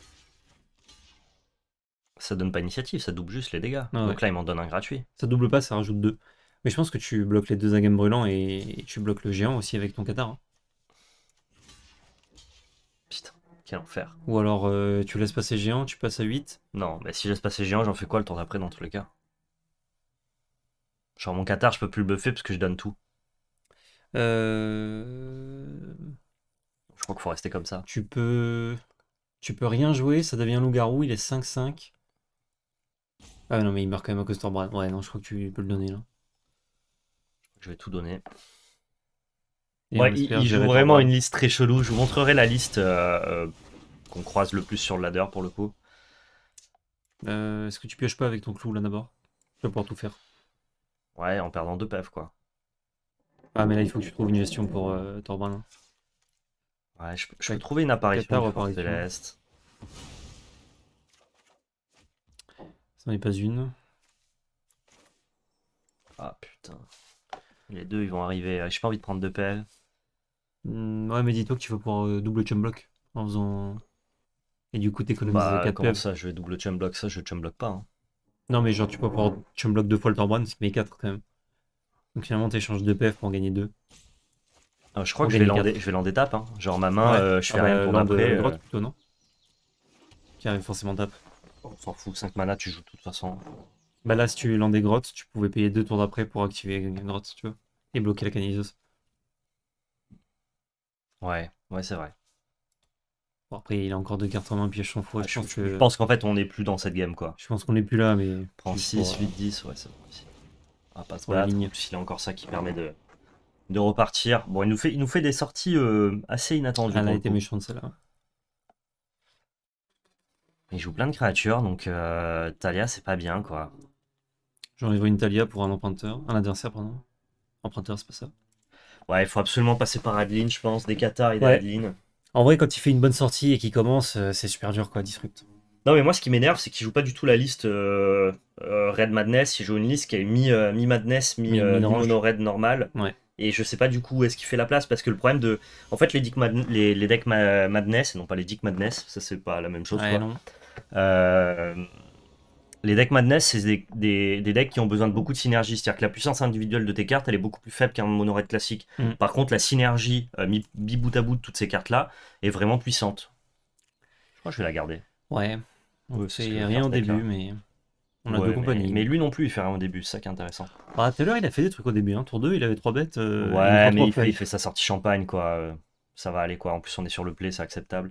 Ça donne pas initiative, ça double juste les dégâts. Ah Donc là, il m'en donne un gratuit. Ça double pas, ça rajoute deux. Mais je pense que tu bloques les deux agames brûlants et tu bloques le géant aussi avec ton Qatar. Hein. Putain, quel enfer. Ou alors euh, tu laisses passer géant, tu passes à 8. Non, mais si je laisse passer géant, j'en fais quoi le temps d'après dans tous les cas Genre mon Qatar, je peux plus le buffer parce que je donne tout. Euh... Je crois qu'il faut rester comme ça. Tu peux. Tu peux rien jouer, ça devient loup-garou, il est 5-5. Ah non, mais il meurt quand même à cause de Ouais, non, je crois que tu peux le donner là. Je vais tout donner. Ouais, il, joue vraiment une liste très chelou. Je vous montrerai la liste euh, euh, qu'on croise le plus sur le ladder pour le coup. Euh, est-ce que tu pioches pas avec ton clou là d'abord Tu vas pouvoir tout faire. Ouais, en perdant deux pefs quoi. Ah, mais là, il faut que tu trouves une gestion pour euh, Torban. Hein. Ouais, je, je peux trouver une apparition de Céleste. Ça n'est pas une. Ah putain. Les deux, ils vont arriver. Ah, j'ai pas envie de prendre deux paires. Hmm, ouais, mais dis-toi que tu vas pouvoir euh, double chum block en faisant. Et du coup, t'économises bah, 4 comment ça, je vais double chum block Ça, je chum block pas. Hein. Non, mais genre, tu peux pouvoir chum block deux fois le c'est mes 4 quand même. Donc finalement, t'échanges 2 PF pour gagner 2. Ah, je crois que je vais l'en détape. Hein. Genre ma main, euh, je fais ah rien bah, pour l'enlever. Euh. plutôt, non Qui arrive forcément tape. On s'en fout, 5 mana, tu joues de toute façon. Bah là, si tu l'en des grottes, tu pouvais payer 2 tours d'après pour activer une grotte, tu vois. Et bloquer la canisos. Ouais, ouais, c'est vrai. après, il a encore deux cartes en main, piège son fou. je, pense qu'en fait, on n'est plus dans cette game, quoi. Je pense qu'on n'est plus là, mais. Prends 6, 8, 10, ouais, c'est bon ah, pas trop la a encore ça qui ah, permet de, de repartir. Bon, il nous fait, il nous fait des sorties euh, assez inattendues. Ah, elle a été méchante celle-là. Il joue plein de créatures, donc euh, Thalia, Talia, c'est pas bien, quoi. J'enlève une Talia pour un emprunteur. Un adversaire, pardon. Emprunteur, c'est pas ça. Ouais, il faut absolument passer par Adeline, je pense. Des Qatar et des Adeline. En vrai, quand il fait une bonne sortie et qu'il commence, euh, c'est super dur, quoi, Disrupt. Non, mais moi, ce qui m'énerve, c'est qu'il joue pas du tout la liste euh, euh, Red Madness. Il joue une liste qui est euh, mi-Madness, mi, mi, mono red normal. Et je sais pas du coup où est-ce qu'il fait la place parce que le problème de. En fait, les, les, les, decks Madness, non pas les decks Madness, ça c'est pas la même chose. quoi. les decks Madness, c'est des, des, decks qui ont besoin de beaucoup de synergie. C'est-à-dire que la puissance individuelle de tes cartes, elle est beaucoup plus faible qu'un mono-red classique. Mm. Par contre, la synergie, mi, mi, bout à bout de toutes ces cartes-là, est vraiment puissante. Je crois que je vais la garder. Ouais rien au début, hein. mais on a deux compagnies. Mais lui non plus, il fait rien au début, c'est ça qui est intéressant. Bah, tout il a fait des trucs au début, hein. tour 2, il avait 3 bêtes. Euh, ouais, mais il fait, sa sortie champagne, quoi. Euh, ça va aller, quoi. En plus, on est sur le play, c'est acceptable.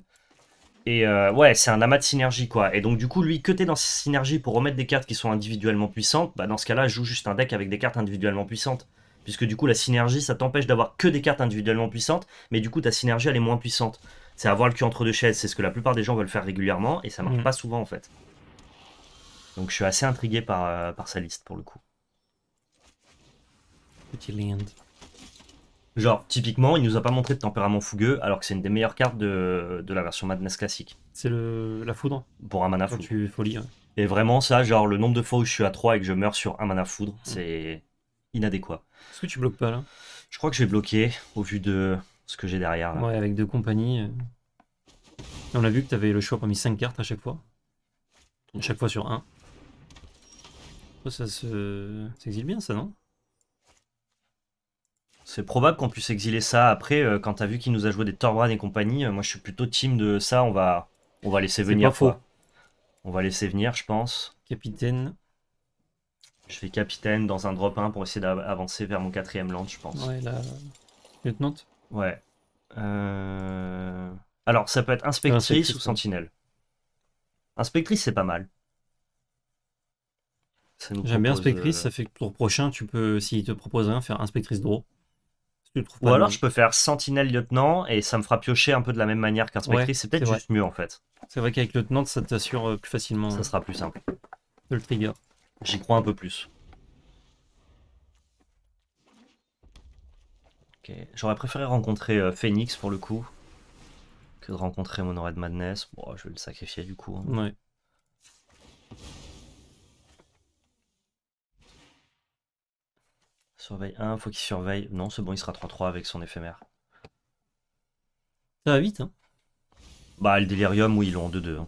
Et euh, ouais, c'est un amas de synergie, quoi. Et donc, du coup, lui, que es dans cette synergie pour remettre des cartes qui sont individuellement puissantes, bah, dans ce cas-là, joue juste un deck avec des cartes individuellement puissantes. Puisque du coup, la synergie, ça t'empêche d'avoir que des cartes individuellement puissantes, mais du coup, ta synergie, elle est moins puissante c'est avoir le cul entre deux chaises. C'est ce que la plupart des gens veulent faire régulièrement et ça marche mm. pas souvent en fait. Donc je suis assez intrigué par, euh, par sa liste pour le coup. Petit land. Genre, typiquement, il nous a pas montré de tempérament fougueux, alors que c'est une des meilleures cartes de, la version Madness classique. C'est la foudre Pour un mana foudre. Tu folie, Et vraiment, ça, genre, le nombre de fois où je suis à 3 et que je meurs sur un mana foudre, mm. c'est inadéquat. Est-ce que tu bloques pas là Je crois que je vais bloquer, au vu de ce que j'ai derrière. Là. Ouais, avec deux compagnies. Euh. On a vu que tu avais le choix parmi cinq cartes à chaque fois. À chaque fois sur un Ça se... s'exile bien, ça, non C'est probable qu'on puisse exiler ça. Après, euh, quand tu as vu qu'il nous a joué des Torbran et compagnie, euh, moi je suis plutôt team de ça. On va, on va laisser venir. faux. On va laisser venir, je pense. Capitaine. Je fais capitaine dans un drop 1 pour essayer d'avancer vers mon quatrième land, je pense. Ouais, la lieutenante. Ouais. Euh, alors, ça peut être inspectrice, ou sentinelle. Inspectrice, c'est pas mal. J'aime bien inspectrice, euh, ça fait que pour prochain, tu peux, s'il te propose rien, faire inspectrice draw. ou alors, je peux faire sentinelle lieutenant et ça me fera piocher un peu de la même manière qu'inspectrice. c'est peut-être juste mieux en fait. C'est vrai qu'avec lieutenant, ça t'assure euh, plus facilement. Ça hein, sera plus simple. le trigger. J'y crois un peu plus. J'aurais préféré rencontrer euh, Phoenix pour le coup que de rencontrer de Madness. Bon, je vais le sacrifier du coup. Hein. Surveille 1, faut qu'il surveille. Non, c'est bon, il sera 3-3 avec son éphémère. Ça va vite, hein Bah, le Delirium, oui, ils l'ont en 2-2. Hein.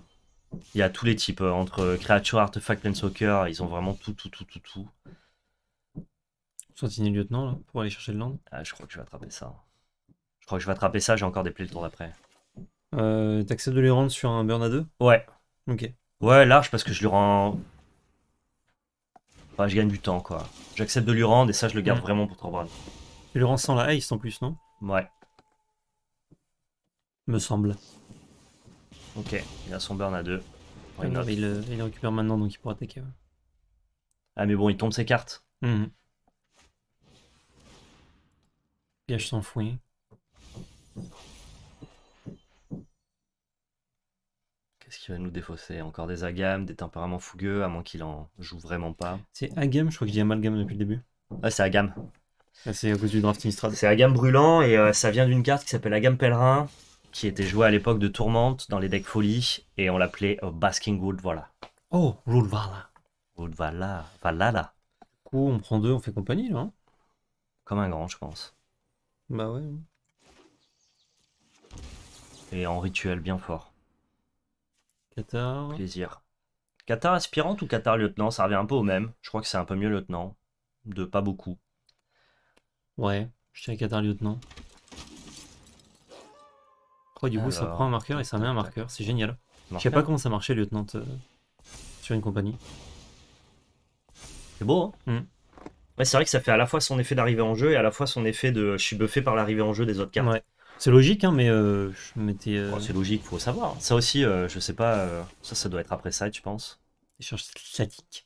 Il y a tous les types. Euh, entre euh, Creature, créatures, artefacts, soccer ils ont vraiment tout, tout, tout, tout, tout. Sentinelle lieutenant, pour aller chercher le land. Ah, je crois que je vais attraper ça. Je crois que je vais attraper ça, j'ai encore des plays le tour d'après. Euh, tu acceptes de lui rendre sur un burn à 2 Ouais. Ok. Ouais, large parce que je lui rends. Enfin, je gagne du temps, quoi. J'accepte de lui rendre et ça, je le garde vraiment pour braves Tu lui rends sans la haste en plus, non Ouais. Me semble. Ok, il a son burn à 2. il, euh, il, récupère maintenant, donc il pourra attaquer. Ah, mais bon, il tombe ses cartes. Mhm. Gage s'enfouit. Qu'est-ce qu'il va nous défausser Encore des agames, des tempéraments fougueux, à moins qu'il en joue vraiment pas. C'est agame, je crois que j'ai amalgame depuis le début. Ah, c'est agame. Ah, c'est à cause du draft strat. C'est agame brûlant et euh, ça vient d'une carte qui s'appelle agame pèlerin, qui était jouée à l'époque de Tourmente dans les decks folie et on l'appelait euh, Basking Wood, voilà. Oh, Wood Wood Valala. Du coup, on prend deux, on fait compagnie non? Comme un grand, je pense. Bah ouais. Hein. Et en rituel bien fort. Qatar. Plaisir. Qatar aspirante ou Qatar lieutenant Ça revient un peu au même. Je crois que c'est un peu mieux lieutenant. De pas beaucoup. Ouais, je tiens Qatar lieutenant. Oh du coup, ça prend un marqueur et ça met un marqueur. C'est génial. Je sais pas comment ça marchait, lieutenant, euh, sur une compagnie. C'est beau, hein mmh c'est vrai que ça fait à la fois son effet d'arrivée en jeu et à la fois son effet de je suis buffé par l'arrivée en jeu des autres cartes. C'est logique, hein, mais euh, je m'étais. Euh, oh, c'est logique, faut savoir. Ça aussi, euh, je sais pas. ça, ça doit être après ça, tu penses Échange statique.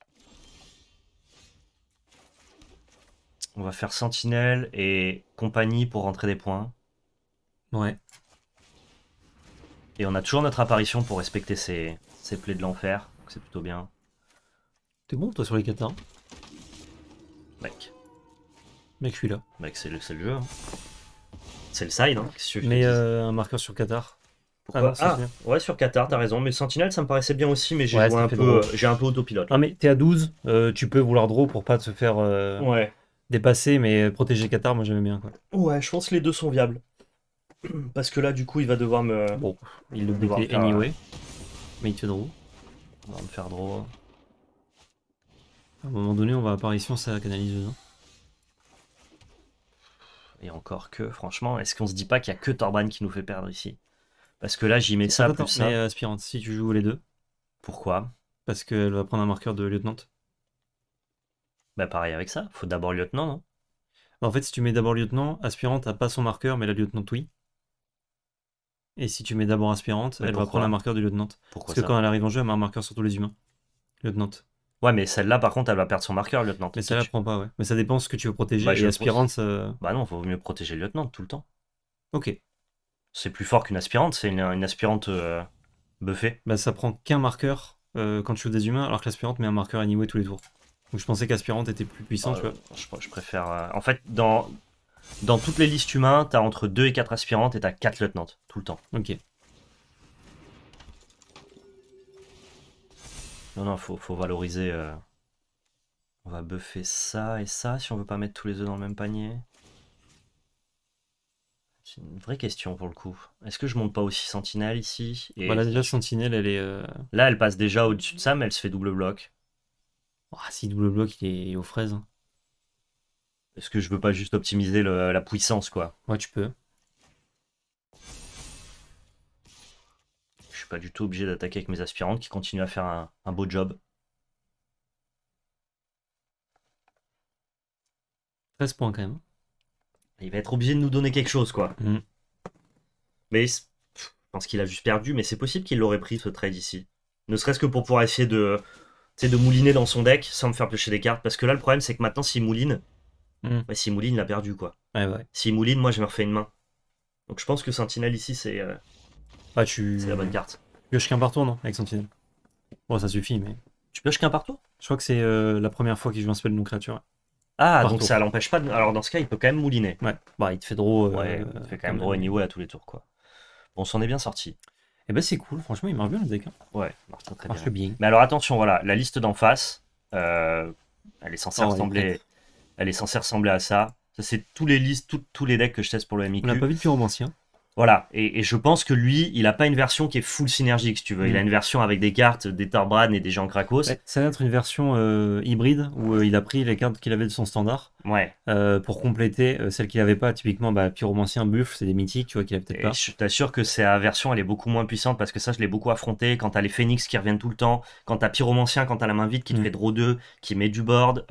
On va faire sentinelle et compagnie pour rentrer des points. Ouais. Et on a toujours notre apparition pour respecter ces, ces plaies de l'enfer. C'est plutôt bien. T'es bon, toi, sur les catins Mec. Mec, je là. Mec, c'est le, jeu. Hein. C'est le side. Hein, mais euh, un marqueur sur Qatar. ah, ah ouais, sur Qatar, t'as raison. Mais Sentinel ça me paraissait bien aussi, mais j'ai un, peu, euh, un peu autopilote. Ah, mais t'es à 12, euh, tu peux vouloir draw pour pas te faire dépasser, mais protéger Qatar, moi j'aime bien. Ouais, je pense que les deux sont viables. Parce que là, du coup, il va devoir me. Bon, il le bloque anyway. Mais il te draw. On va me faire draw. À un moment donné, on va apparition, ça canalise Et encore que, franchement, est-ce qu'on se dit pas qu'il y a que Torban qui nous fait perdre ici Parce que là, j'y mets ça, pour ça. Euh, aspirante, si tu joues les deux. Pourquoi Parce qu'elle va prendre un marqueur de lieutenant. Bah pareil avec ça, faut d'abord lieutenant, non En fait, si tu mets d'abord lieutenant, aspirante a pas son marqueur, mais la lieutenant oui. Et si tu mets d'abord aspirante, elle va prendre un marqueur de lieutenant. Pourquoi Parce que quand elle arrive en jeu, elle met un marqueur sur tous les humains. Lieutenant. Ouais, mais celle-là, par contre, elle va perdre son marqueur, lieutenant. Mais celle-là, prend pas, ouais. Mais ça dépend ce que tu veux protéger. Bah, et aspirante. Euh, bah non, vaut mieux protéger le lieutenant tout le temps. Ok. C'est plus fort qu'une aspirante, c'est une, aspirante euh, buffée. Bah ça prend qu'un marqueur euh, quand tu joues des humains, alors que l'aspirante met un marqueur animé tous les tours. Donc je pensais qu'aspirante était plus puissant, ah, tu vois. Je, préfère. En fait, dans, dans toutes les listes humains, t'as entre 2 et 4 aspirantes et t'as 4 lieutenantes tout le temps. Ok. Non, non, faut, faut valoriser. Euh, on va buffer ça et ça si on veut pas mettre tous les œufs dans le même panier. C'est une vraie question pour le coup. Est-ce que je monte pas aussi Sentinelle ici et... Voilà, bah déjà Sentinelle, elle est. Euh, là, elle passe déjà au-dessus de ça, mais elle se fait double bloc. Ah, si double bloc, il est aux fraises. Hein. Est-ce que je veux pas juste optimiser la puissance, quoi Ouais, tu peux. suis pas du tout obligé d'attaquer avec mes aspirantes qui continuent à faire un, beau job. 13 points quand même. Il va être obligé de nous donner quelque chose, quoi. Mm. Mais je pense qu'il a juste perdu, mais c'est possible qu'il l'aurait pris ce trade ici. Ne serait-ce que pour pouvoir essayer de, de mouliner dans son deck sans me faire piocher des cartes. Parce que là, le problème, c'est que maintenant, s'il mouline, mm. s'il mouline, il a perdu, quoi. Ouais, S'il mouline, moi, je me refais une main. Donc je pense que Sentinel, ici, c'est. Euh, ah, c'est la bonne carte. Tu pioches qu'un par tour, non Avec Sentinelle. Bon, ça suffit, mais... Tu pioches qu'un par tour Je crois que c'est euh, la première fois qu'il joue un spell non créature. Ah, donc ça l'empêche pas de... Alors dans ce cas, il peut quand même mouliner. Ouais. Bah, il te fait draw... Euh, euh, fait quand même draw à tous les tours, quoi. Bon, on s'en est bien sorti. Eh ben c'est cool, franchement il marche bien le deck. Hein. Ouais, il marche très, bien. Mais alors attention, voilà, la liste d'en face, elle est censée oh, ressembler. Elle est censée ressembler à ça. Ça c'est tous les listes, tous les decks que je teste pour le MIQ. On n'a pas vu de pyromancien. Voilà, et, je pense que lui, il n'a pas une version qui est full synergique, si tu veux. Il a mm. une version avec des cartes, des Tarbran et des gens Krakos. ça va être une version euh, hybride où euh, il a pris les cartes qu'il avait de son standard ouais. Euh, pour compléter celles qu'il n'avait pas. Typiquement, bah, Pyromancien, Buff, c'est des mythiques, tu vois, qu'il a peut-être pas. Je t'assure que sa version, elle est beaucoup moins puissante parce que ça, je l'ai beaucoup affronté. Quand t'as les Phoenix qui reviennent tout le temps, quand t'as Pyromancien, quand t'as la main vide qui te mm. fait draw 2, qui met du board.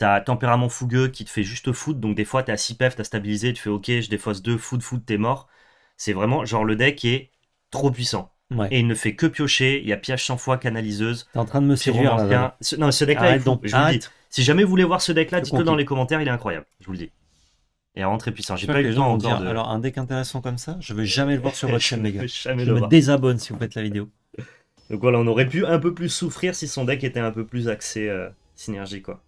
T'as tempérament fougueux qui te fait juste foot, donc des fois t'es à 6 pef, t'as stabilisé, tu fais ok, je défausse 2, foot, foot, t'es mort. C'est vraiment genre le deck est trop puissant. Et il ne fait que piocher, il y a piège 100 fois, canaliseuse. T'es en train de me séduire. Là, non, ce deck-là, je vous le dis. Si jamais vous voulez voir ce deck-là, dites-le dans les commentaires, il est incroyable, je vous le dis. Et vraiment très puissant. J'ai pas eu le temps encore de... Alors, un deck intéressant comme ça, je vais jamais le voir sur votre chaîne, les gars. Je me désabonne si vous faites la vidéo. Donc voilà, on aurait pu un peu plus souffrir si son deck était un peu plus axé euh, synergie, quoi.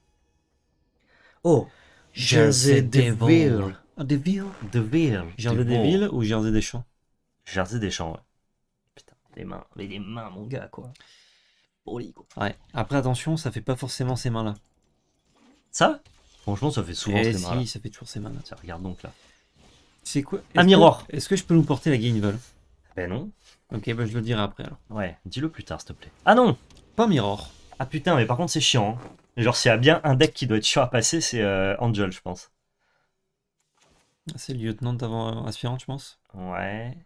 Oh, j'ai des villes. Des Devil. J'ai ah, des villes ou j'ai Jersey J'ai des champs, ouais. Putain, les mains, mais des mains, mon gars, quoi. Ouais. Après, attention, ça fait pas forcément ces mains-là. Ça Franchement, ça fait souvent eh ces mains. -là. ça fait toujours ces mains-là. regarde donc là. C'est quoi Un miroir. Est-ce que je peux nous porter la vol Ben non. Ok, ben je le dirai après alors. Ouais, dis-le plus tard, s'il te plaît. Ah non Pas miroir. Ah putain, mais par contre, c'est chiant. Hein genre, s'il y a bien un deck qui doit être sûr à passer, c'est euh, Angel, je pense. Ah, c'est le lieutenant d'avant euh, aspirant, je pense. Ouais.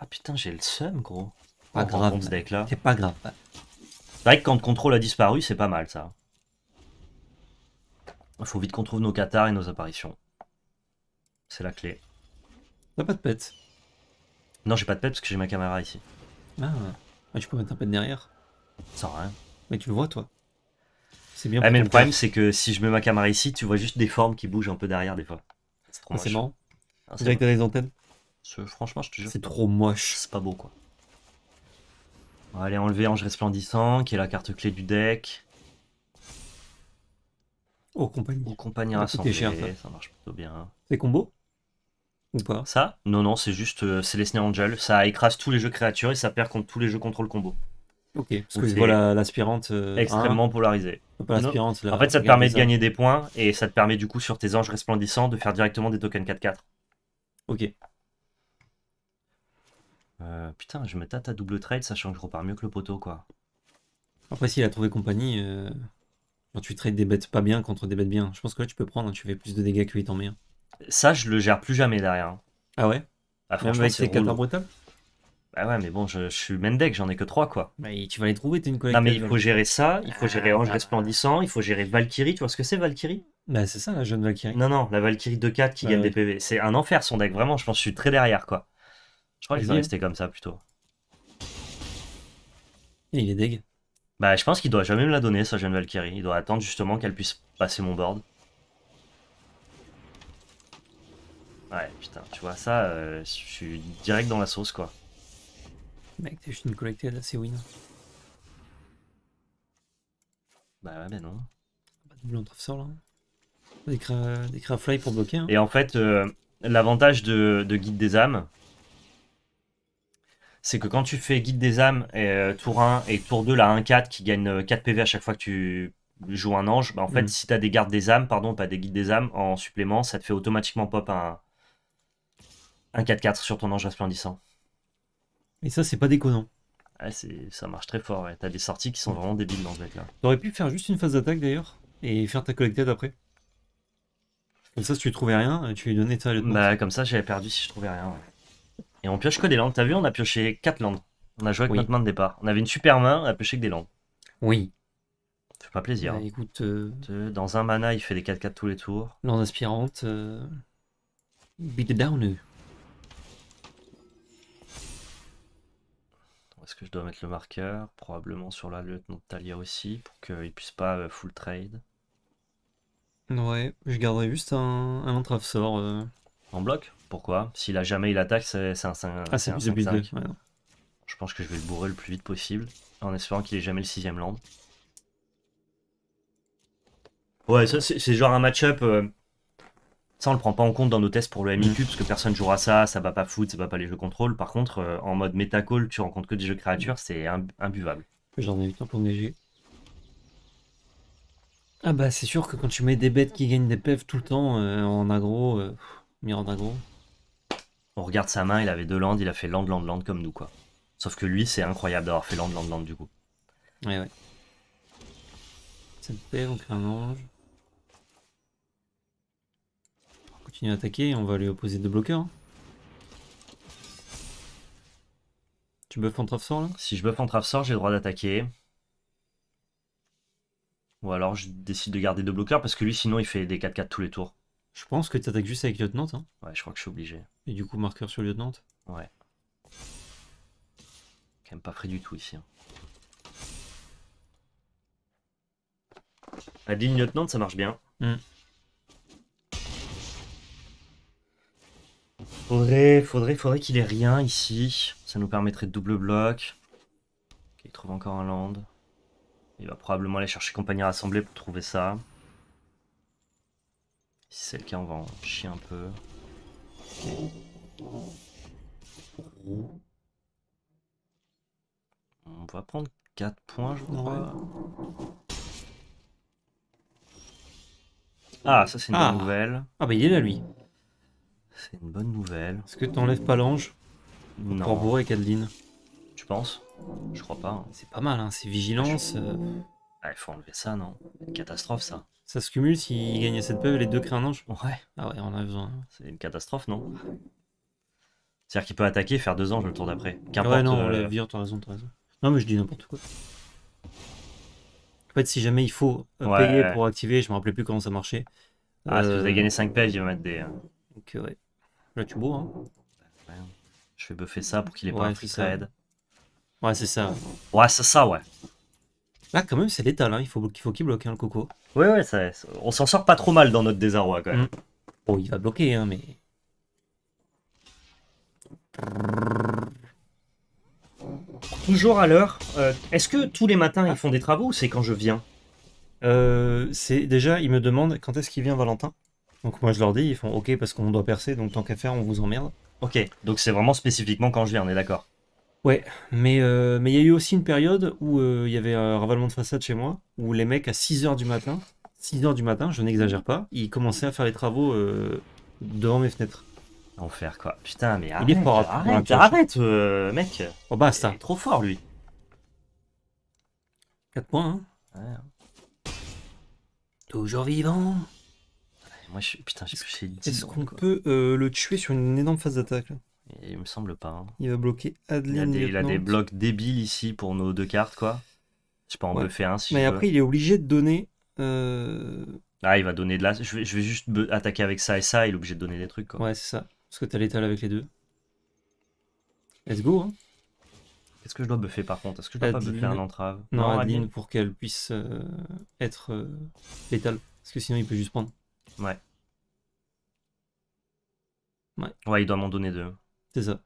Ah putain, j'ai le seum, gros. Pas grave. Ce deck, là. C'est pas grave. C'est vrai que quand le contrôle a disparu, c'est pas mal ça. Il faut vite qu'on trouve nos cathares et nos apparitions. C'est la clé. T'as pas de pet Non, j'ai pas de pet parce que j'ai ma caméra ici. Ah, ouais. Ah, tu peux mettre un pet derrière. Ça mais tu le vois, toi. C'est bien. mais le problème, c'est que si je mets ma caméra ici, tu vois juste des formes qui bougent un peu derrière des fois. C'est trop ah, moche. Ah, c'est marrant. c'est antennes. Franchement, je te jure. C'est trop moche. C'est pas beau, quoi. On va enlever Ange Resplendissant, qui est la carte clé du deck. Oh, compagnie. Oh, compagnie cher, ça. marche plutôt bien. C'est combo Ou pas Ça Non, non, c'est juste euh, c'est les Angel. Ça écrase tous les jeux créatures et ça perd contre tous les jeux contrôle combo. Ok, parce que voilà l'aspirante. Euh, hein. extrêmement polarisée. En fait, ça te permet de gagner des points et ça te permet du coup sur tes anges resplendissants de faire directement des tokens 4-4. Ok. Euh, putain, je me tâte à double trade, sachant que je repars mieux que le poteau, quoi. Après, s'il a trouvé compagnie, euh, tu trades des bêtes pas bien contre des bêtes bien. Je pense que là, tu peux prendre, hein, tu fais plus de dégâts que lui, tant mieux. Ça, je le gère plus jamais derrière. Hein. Ah ouais Ah, Même avec c'est 4 ah ouais, mais bon, je, je suis Mendek, j'en ai que 3 quoi. Mais bah, tu vas les trouver, t'es une collecte. Non, mais il faut gérer ça, il faut gérer Ange ah. Resplendissant, il faut gérer Valkyrie. Tu vois ce que c'est Valkyrie Bah, c'est ça la jeune Valkyrie. Non, non, la Valkyrie de 4 qui bah gagne des PV. C'est un enfer son deck, vraiment, je pense que je suis très derrière quoi. Je crois qu'il va rester comme ça plutôt. il est deg. Bah, je pense qu'il doit jamais me la donner, sa jeune Valkyrie. Il doit attendre justement qu'elle puisse passer mon board. Ouais, putain, tu vois, ça, euh, je suis direct dans la sauce quoi c'est win. Bah ouais, ben non. Pas de là. Des, cra... pour bloquer. Hein. Et en fait, euh, l'avantage de, Guide des âmes, c'est que quand tu fais Guide des âmes, et, euh, tour 1 et tour 2, la 1-4 qui gagne 4 euh, PV à chaque fois que tu joues un ange, bah en fait, mm. si t'as des gardes des âmes, pardon, pas des guides des âmes, en supplément, ça te fait automatiquement pop un, un 4-4 sur ton ange resplendissant. Et ça, c'est pas déconnant. Ah, ça marche très fort, ouais. T'as des sorties qui sont vraiment débiles dans ce deck là. T'aurais pu faire juste une phase d'attaque d'ailleurs, et faire ta collecte après. Comme ça, si tu trouvais rien, tu lui donnais ta Bah, comme ça, j'avais perdu si je trouvais rien. Et on pioche que des landes. T'as vu, on a pioché 4 landes. On a joué avec notre main de départ. On avait une super main, on a pioché que des landes. Oui. Ça fait pas plaisir. Bah, hein. écoute. Euh, dans un mana, il fait des 4-4 tous les tours. Lande aspirante. bid euh, Beat down. Est-ce que je dois mettre le marqueur Probablement sur la lieutenant Thalia aussi, pour qu'il puisse pas euh, full trade. Ouais, je garderai juste un, un sort. Euh. En bloc Pourquoi S'il a jamais il attaque, c'est un 5. Ah, c'est plus Je pense que je vais le bourrer le plus vite possible, en espérant qu'il ait jamais le 6 land. Ouais, ça c'est genre un match-up. Euh, ça, on le prend pas en compte dans nos tests pour le MIQ, mm. parce que personne jouera ça, ça va pas foot, ça va pas les jeux contrôle. Par contre, euh, en mode métacall, tu rencontres que des jeux créatures, c'est imbuvable. J'en ai eu tant pour neiger. Ah bah c'est sûr que quand tu mets des bêtes qui gagnent des pèves tout le temps euh, en agro, euh, mire en On regarde sa main, il avait deux landes, il a fait land, land, land comme nous quoi. Sauf que lui, c'est incroyable d'avoir fait land, land, land du coup. Ouais ouais. Cette PEV, on crée un ange. attaquer, on va lui opposer deux bloqueurs. Hein. Tu buffes en sort là Si je buff en sort j'ai le droit d'attaquer. Ou alors je décide de garder deux bloqueurs parce que lui sinon il fait des 4-4 tous les tours. Je pense que tu attaques juste avec lieutenant. Hein. Ouais, je crois que je suis obligé. Et du coup, marqueur sur lieutenant Ouais. Quand même pas frais du tout ici. À hein. ligne lieutenant, ça marche bien. Hmm. Faudrait, faudrait, faudrait qu'il ait rien ici. Ça nous permettrait de double bloc. il trouve encore un land. Il va probablement aller chercher compagnie rassemblée pour trouver ça. Si c'est le cas, on va en chier un peu. On va prendre 4 points, je crois. Ah, ça c'est une bonne ah. nouvelle. Ah bah il est là, lui. C'est une bonne nouvelle. Est-ce que t'enlèves pas l'ange pour bourrer et Adeline Tu penses Je crois pas. Hein. C'est pas mal, hein, c'est vigilance. Euh. Ah, il faut enlever ça, non Une catastrophe, ça. ça se cumule s'il gagne cette et les deux créent un ange. Ouais. Ah ouais, on en a besoin. C'est une catastrophe, non C'est-à-dire qu'il peut attaquer faire deux anges le tour d'après. Ah ouais, non, euh, t'as raison, t'as raison. Non, mais je dis n'importe quoi. En fait, si jamais il faut euh, payer pour activer, je me rappelais plus comment ça marchait. Ah, si vous avez gagné 5 pèves, il va mettre des. Ok ouais. Là, tu bois, hein ben, Je vais buffer ça pour qu'il ait pas un free trade. Ouais, c'est ça. Ouais, c'est ça, ouais. Là, quand même, c'est létal, hein. il faut qu'il faut bloque hein, le coco. Ouais, ouais, ça, on s'en sort pas trop mal dans notre désarroi, quand même. Mm. Bon, il va bloquer, hein, mais... Toujours à l'heure, euh, est-ce que tous les matins, ils font des travaux ou c'est quand je viens euh, C'est Déjà, il me demande quand est-ce qu'il vient Valentin. Donc moi je leur dis, ils font ok parce qu'on doit percer, donc tant qu'à faire on vous emmerde. Ok, donc c'est vraiment spécifiquement quand je viens, on est d'accord. Ouais, mais euh, mais il y a eu aussi une période où euh, il y avait un ravalement de façade chez moi, où les mecs à 6h du matin, 6h du matin, je n'exagère pas, ils commençaient à faire les travaux euh, devant mes fenêtres. Enfer quoi, putain mais eh arrête, hein, oh, il est fort, arrête, mec Oh bah ça Trop fort lui 4 points hein ouais. Hein. Toujours vivant est-ce qu'on peut le tuer sur une énorme phase d'attaque Il me semble pas. Hein. Il va bloquer Il il a des blocs débiles ici pour nos deux cartes, quoi. Je peux en peut un hein, si Mais je veux. après, il est obligé de donner. Euh, ah, il va donner de la... Je vais, juste attaquer avec ça et ça, il est obligé de donner des trucs, quoi. Ouais, c'est ça. Parce que t'as l'étal avec les deux. Let's go. Hein. ce que je dois buffer, par contre Est-ce que je dois pas buffer un entrave Non, Adeline, pour qu'elle puisse euh, être euh, létale. Parce que sinon, il peut juste prendre. Ouais. Ouais. il doit m'en donner deux. C'est ça.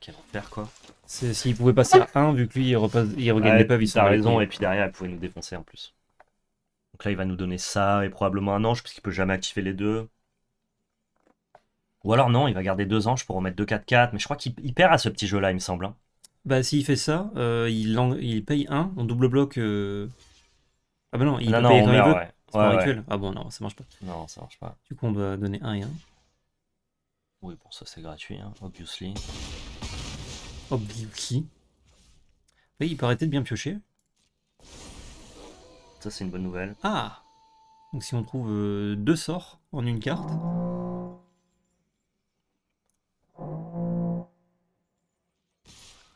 quel enfer, quoi. S'il pouvait passer un, vu que lui, il, il regagne des les il a raison, et puis derrière, il pouvait nous défoncer en plus. Donc là, il va nous donner ça, et probablement un ange, parce qu'il peut jamais activer les deux. Ou alors non, il va garder deux anges pour remettre 2 4-4, mais je crois qu'il perd à ce petit jeu-là, il me semble. Hein. Bah, s'il fait ça, euh, il, il paye un en double bloc euh, ah bah non, il non, quand il veut. rituel. Ah bon, non, ça marche pas. Non, ça marche pas. Du coup, on doit donner 1 et 1. Oui, pour ça, c'est gratuit, hein, obviously. Obviously. Oui, il peut arrêter de bien piocher. Ça, c'est une bonne nouvelle. Ah Donc, si on trouve euh, deux sorts en une carte.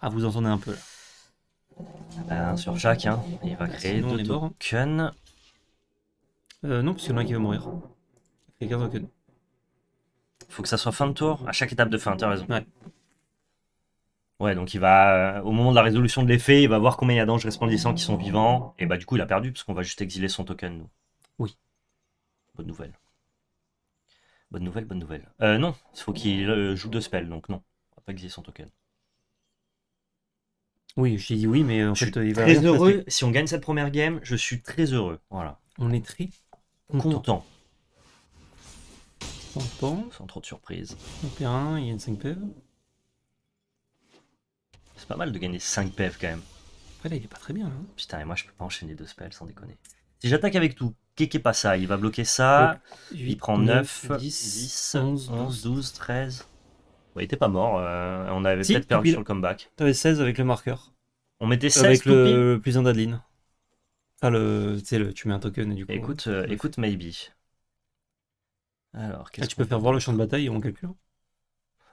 Ah, vous entendez un peu là. Bah, sur Jacques, hein. il va créer Sinon, deux tokens. Euh, non, parce qu'il y en a un qui va mourir. Il a 15 tokens. Faut que ça soit fin de tour, à chaque étape de fin, t'as raison. Ouais. Ouais, donc il va, euh, au moment de la résolution de l'effet, il va voir combien il y a d'anges resplendissants qui sont vivants. Et bah du coup, il a perdu, parce qu'on va juste exiler son token, nous. Oui. Bonne nouvelle. Bonne nouvelle, bonne nouvelle. Euh, non, il faut qu'il euh, joue deux spells, donc non. On va pas exiler son token. Oui, j'ai dit oui, mais euh, en fait, euh, il va. Très heureux. Si on gagne cette première game, je suis très heureux. Voilà. On est très content. Content. Sans trop de surprises. 1, hein, il y a une 5 PEV. C'est pas mal de gagner 5 PEV quand même. Après, là, il est pas très bien. Hein. Putain, et moi, je peux pas enchaîner deux spells sans déconner. Si j'attaque avec tout, Keke pas ça, il va bloquer ça. il prend 9, 10, 11, 12, 13. Ouais, il n'était pas mort. Euh, on avait peut-être perdu sur le comeback. avais 16 avec le marqueur. On mettait 16 avec le, plus un d'Adeline. Ah le, le, tu mets un token et du coup. Écoute, euh, euh, écoute maybe. Alors, ah, tu peux faire voir le champ de bataille en on calcule hein.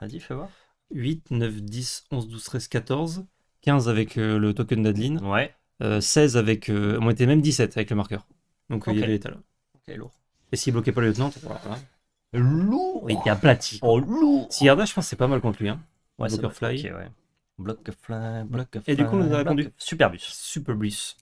Vas-y, fais voir. 8, 9, 10, 11, 12, 13, 14, 15 avec le token d'Adeline. Ouais. 16 avec. on était même 17 avec le marqueur. Donc il y avait l'état là. Ok, lourd. Et s'il bloquait pas le lieutenant, Lourd Il était aplati. Oh, lourd Yarda, je pense c'est pas mal contre lui. Hein. Ouais, of Okay, ouais. Blockerfly, fly. Et du coup, on nous a répondu Superbus. Superbus.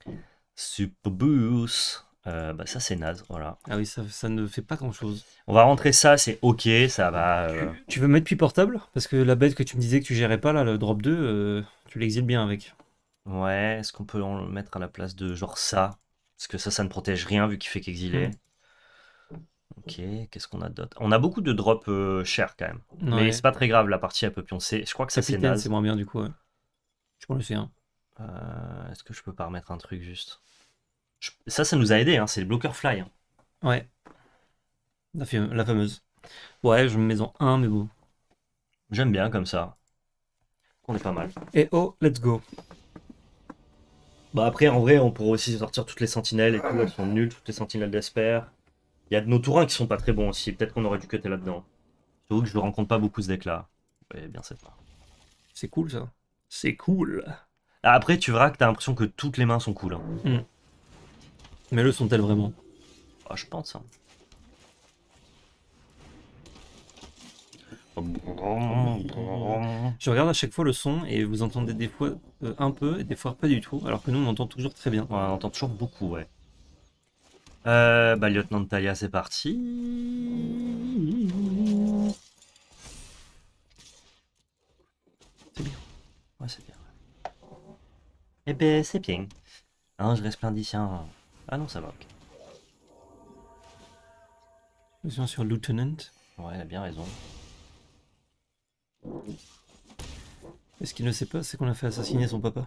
Superbus. Euh, bah ça c'est naze, voilà. Ah oui, ça, ça, ne fait pas grand chose. On va rentrer ça, c'est ok, ça va. Euh. Tu, veux mettre puis portable Parce que la bête que tu me disais que tu gérais pas, là, le drop 2, euh, tu l'exiles bien avec. Ouais, est-ce qu'on peut en mettre à la place de genre ça Parce que ça, ça ne protège rien vu qu'il fait qu'exiler. Hmm. Ok, qu'est-ce qu'on a d'autre On a beaucoup de drops euh, chers quand même. Mais c'est pas très grave, la partie elle peu pioncer. Je crois que ça c'est naze. c'est moins bien du coup. Je pense le c'est 1 euh, Est-ce que je peux pas remettre un truc juste Ça, ça nous a aidé, hein. c'est le blocker fly. Hein. Ouais. La, fameuse. Ouais, je me mets en 1, mais bon. J'aime bien comme ça. On est pas mal. Et oh, let's go. Bah après, en vrai, on pourrait aussi sortir toutes les sentinelles et tout. Elles sont nulles, toutes les sentinelles d'Esper. Il y a de nos tourins qui sont pas très bons aussi. Peut-être qu'on aurait dû cutter là-dedans. J'avoue que je rencontre pas beaucoup ce deck-là. Ouais, bien c'est pas... C'est cool ça. C'est cool. Ah, après, tu verras que t'as l'impression que toutes les mains sont cool. Hein. Hmm. Mais le sont-elles vraiment ah, Je pense. Hein. Je regarde à chaque fois le son et vous entendez des fois euh, un peu et des fois pas du tout, alors que nous on entend toujours très bien. on entend toujours beaucoup, ouais. Euh, bah, lieutenant Talia, c'est parti. C'est bien. Ouais, c'est bien. Eh ben, c'est bien. Hein, je resplendis, d'iciens Ah non, ça va, ok. sommes sur Lieutenant. Ouais, elle a bien raison. Et ce qu'il ne sait pas, c'est qu'on a fait assassiner son papa.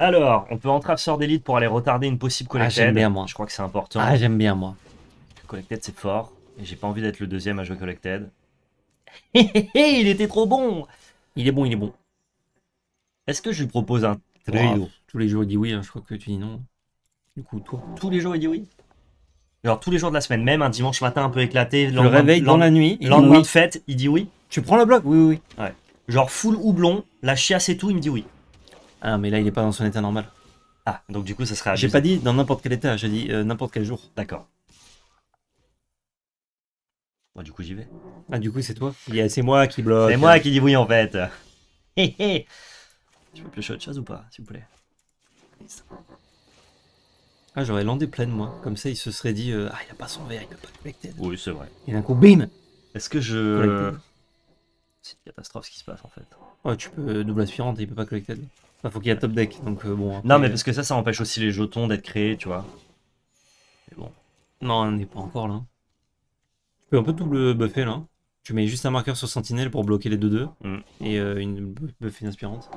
Alors, on peut entrer sort d'élite pour aller retarder une possible collected. Ah, j'aime bien moi. Je crois que c'est important. Ah, j'aime bien moi. Collected, c'est fort. Et j'ai pas envie d'être le deuxième à jouer collected. il était trop bon Il est bon, il est bon. Est-ce que je lui propose un trade Tous les jours, il dit oui. Hein, je crois que tu dis non. Du coup, toi. Tous les jours, il dit oui Alors, tous les jours de la semaine, même un dimanche matin un peu éclaté. Le réveil dans la nuit. Le lendemain de fête, il dit oui. Tu prends le bloc Oui, oui, oui. Genre full houblon, la chiasse et tout, il me dit oui. Ah, mais là, il est pas dans son état normal. Ah, donc du coup, ça serait J'ai pas dit dans n'importe quel état, j'ai dit euh, n'importe quel jour. D'accord. Bon, du coup, j'y vais. Ah, du coup, c'est toi C'est moi qui bloque. C'est moi qui dis oui en fait. Hé hé Tu peux piocher autre chose ou pas, s'il vous plaît Ah, j'aurais landé pleine, moi. Comme ça, il se serait dit euh, Ah, il a pas son verre, il peut pas collecter. Oui, c'est vrai. Et d'un coup, bim Est-ce que je. C'est une catastrophe ce qui se passe, en fait. Ouais, oh, tu peux euh, double aspirante et il peut pas collecter faut qu'il y ait top deck, donc euh, bon. Non, mais parce que ça, ça empêche aussi les jetons d'être créés, tu vois. Mais bon. Non, on n'est pas encore là. Tu peux un peu double buffer là. Tu mets juste un marqueur sur Sentinelle pour bloquer les deux-deux. Mm. et euh, une bu- inspirante.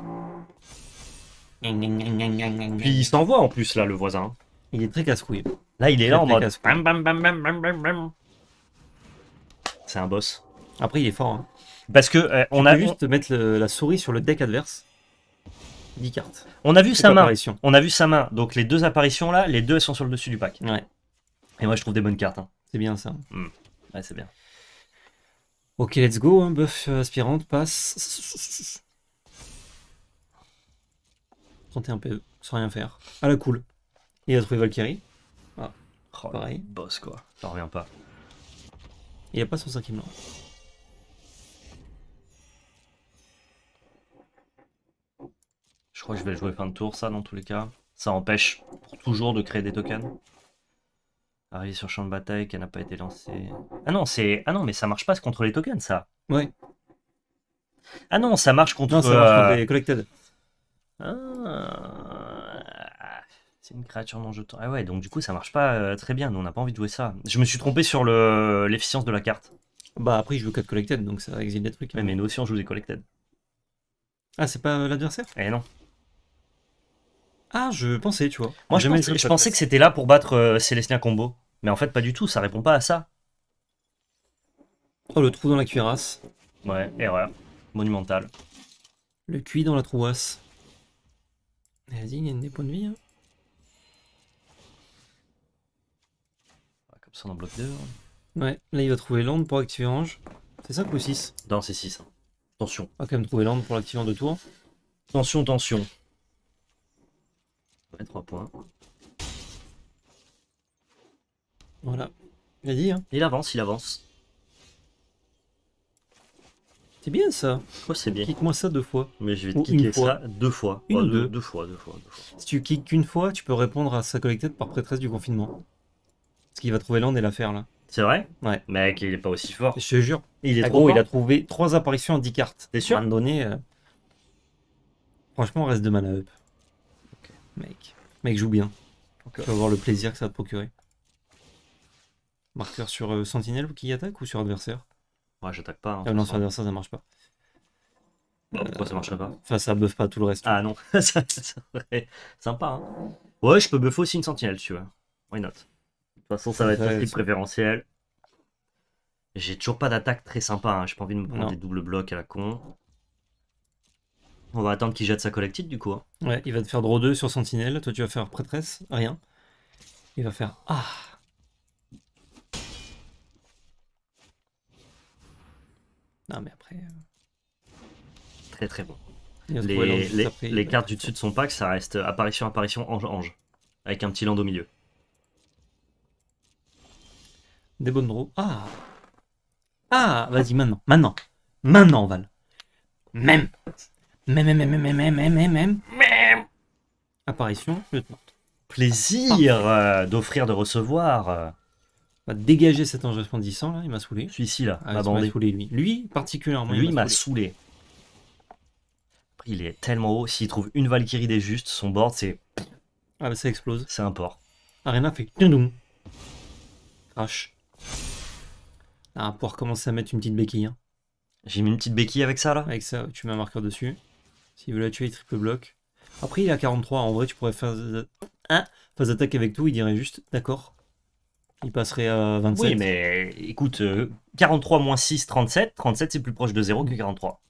Puis il s'envoie en plus, là, le voisin. Il est très casse-couille. Là, il est là en C'est un boss. Après, il est fort. Hein. Parce que euh, on a juste juste mettre la souris sur le deck adverse cartes. On a vu sa main. On a vu sa main. Donc les deux apparitions là, les deux sont sur le dessus du pack. Ouais. Et moi je trouve des bonnes cartes. Hein. C'est bien ça. Hmm. Ouais, c'est bien. Ok, let's go. Hein. Buff aspirante passe. 31 PE, sans rien faire. À la cool. Il a trouvé Valkyrie. Ah, pareil. Oh, boss quoi. ça revient pas. Il a pas son cinquième Je crois que je vais jouer fin de tour, ça, dans tous les cas. Ça empêche pour toujours de créer des tokens. Arrivé sur champ de bataille, qui n'a pas été lancée... Ah non, c'est. Ah non, mais ça marche pas contre les tokens, ça. Oui. Ah non, ça marche contre. Non, contre euh, les collected. Ah, c'est une créature non jetant. Ah ouais, donc du coup, ça marche pas euh, très bien. Nous, on n'a pas envie de jouer ça. Je me suis trompé sur l'efficience de la carte. Bah après, je veux 4 collected, donc ça exige des trucs. Mais, mais nous aussi, on joue des collected. Ah, c'est pas euh, l'adversaire Eh non. Ah, je pensais, tu vois. Moi, je, pensais, que c'était là pour battre euh, Combo. Mais en fait, pas du tout, ça répond pas à ça. Oh, le trou dans la cuirasse. Ouais, erreur. Monumental. Le cuit dans la trouasse. Vas-y, il y a des points de vie. Hein. Ah, comme ça, on en bloque deux. Hein. Ouais, là, il va trouver l'onde pour activer Ange. C'est 5 ou 6 Non, c'est 6. Attention. On va quand même trouver l'onde pour l'activer en deux tours. Tension, tension. Ouais, 3 points. Voilà. Il hein. Il avance, il avance. C'est bien ça. c'est bien. Kick-moi ça deux fois. Mais je vais te kicker ça deux fois. Une deux. fois, deux, fois, deux, fois, Si tu kicks qu'une fois, tu peux répondre à sa collecte par prêtresse du confinement. ce qu'il va trouver l'onde et l'affaire là. C'est vrai Ouais. Mec, il est pas aussi fort. Je te jure. Il est il a trouvé trois apparitions en 10 cartes. T'es sûr À un donné, euh, franchement, reste de mana up mec. Mec joue bien. Tu vas voir le plaisir que ça va procurer. Marqueur sur euh, sentinelle ou qui attaque ou sur adversaire Moi j'attaque pas. Hein, ah, non, sur adversaire ça marche pas. pourquoi ça marche pas Enfin, euh, ça buff pas tout le reste. Ah non, ça, sympa. Hein. Ouais, je peux buffer aussi une sentinelle, tu vois. Why not De toute façon, ça va être un style préférentiel. J'ai toujours pas d'attaque très sympa. Hein. J'ai pas envie de me prendre des doubles blocs à la con. On va attendre qu'il jette sa collectite du coup. Hein. Ouais, il va te faire draw 2 sur Sentinelle. Toi, tu vas faire prêtresse, rien. Il va faire Ah Non, mais après. Euh. Très très bon. Les, les cartes du dessus de son pack, ça reste euh, apparition, apparition, ange, ange. Avec un petit land au milieu. Des bonnes draws. Ah Ah Vas-y, maintenant. Maintenant. Maintenant, Val. Même même, même, même, même, même, même, même. Apparition, lieutenant. Plaisir ah. euh, d'offrir, de recevoir. Euh. On va dégager cet resplendissant là, il m'a saoulé. Celui-ci là, m'a ah, il m'a saoulé lui. Lui particulièrement. Lui il m'a saoulé. Il est tellement haut. S'il trouve une Valkyrie des justes, son board c'est Ah bah ça explose. c'est un port. Arena fait doum. Crash. Ah, on pouvoir commencer à mettre une petite béquille. Hein. J'ai mis une petite béquille avec ça là. Avec ça, tu mets un marqueur dessus il veut la tuer, il triple bloc. Après, il à 43. En vrai, tu pourrais faire un phase attaque avec tout. Il dirait juste d'accord. Il passerait à 27. Oui, mais écoute, 43 6, 37. 37, c'est plus proche de 0 que 43.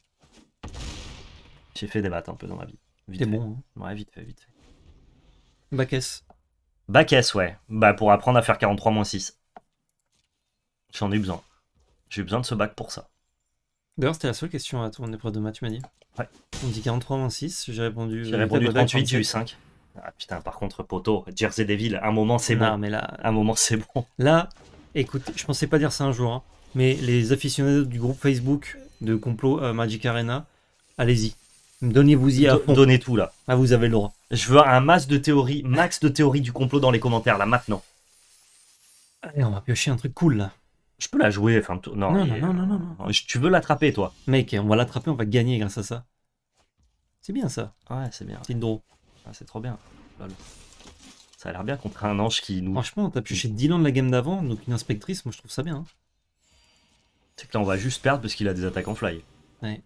J'ai fait des débattre un peu dans ma vie. Vite bon. Hein. Ouais, vite fait, vite fait. Bac S. Bac S, ouais. Bah, pour apprendre à faire 43 6. J'en ai besoin. J'ai besoin de ce bac pour ça. D'ailleurs, c'était la seule question à ton épreuve de maths, tu m'as dit. Ouais. On dit 43 moins 6, j'ai répondu. J'ai euh, répondu 38, j'ai eu 5. Ah putain, par contre, poteau, Jersey Devil, un moment c'est bon. mais là. Un moment c'est bon. Là, écoute, je pensais pas dire ça un jour, hein, mais les aficionados du groupe Facebook de complot euh, Magic Arena, allez-y. Donnez-vous-y à fond. Donnez tout là. Ah, vous avez le droit. Je veux un max de théories max de théories du complot dans les commentaires là maintenant. Allez, on va piocher un truc cool là. Je peux la jouer, enfin, non, non, non, non, non, Tu veux l'attraper, toi Mec, on va l'attraper, on va gagner grâce à ça. C'est bien ça. Ouais, c'est bien. C'est Ah, c'est trop bien. Ça a l'air bien contre un ange qui nous. Franchement, t'as pu 10 Dylan de la game d'avant, donc une inspectrice, moi je trouve ça bien. Hein. C'est que là, on va juste perdre parce qu'il a des attaques en fly. Ouais.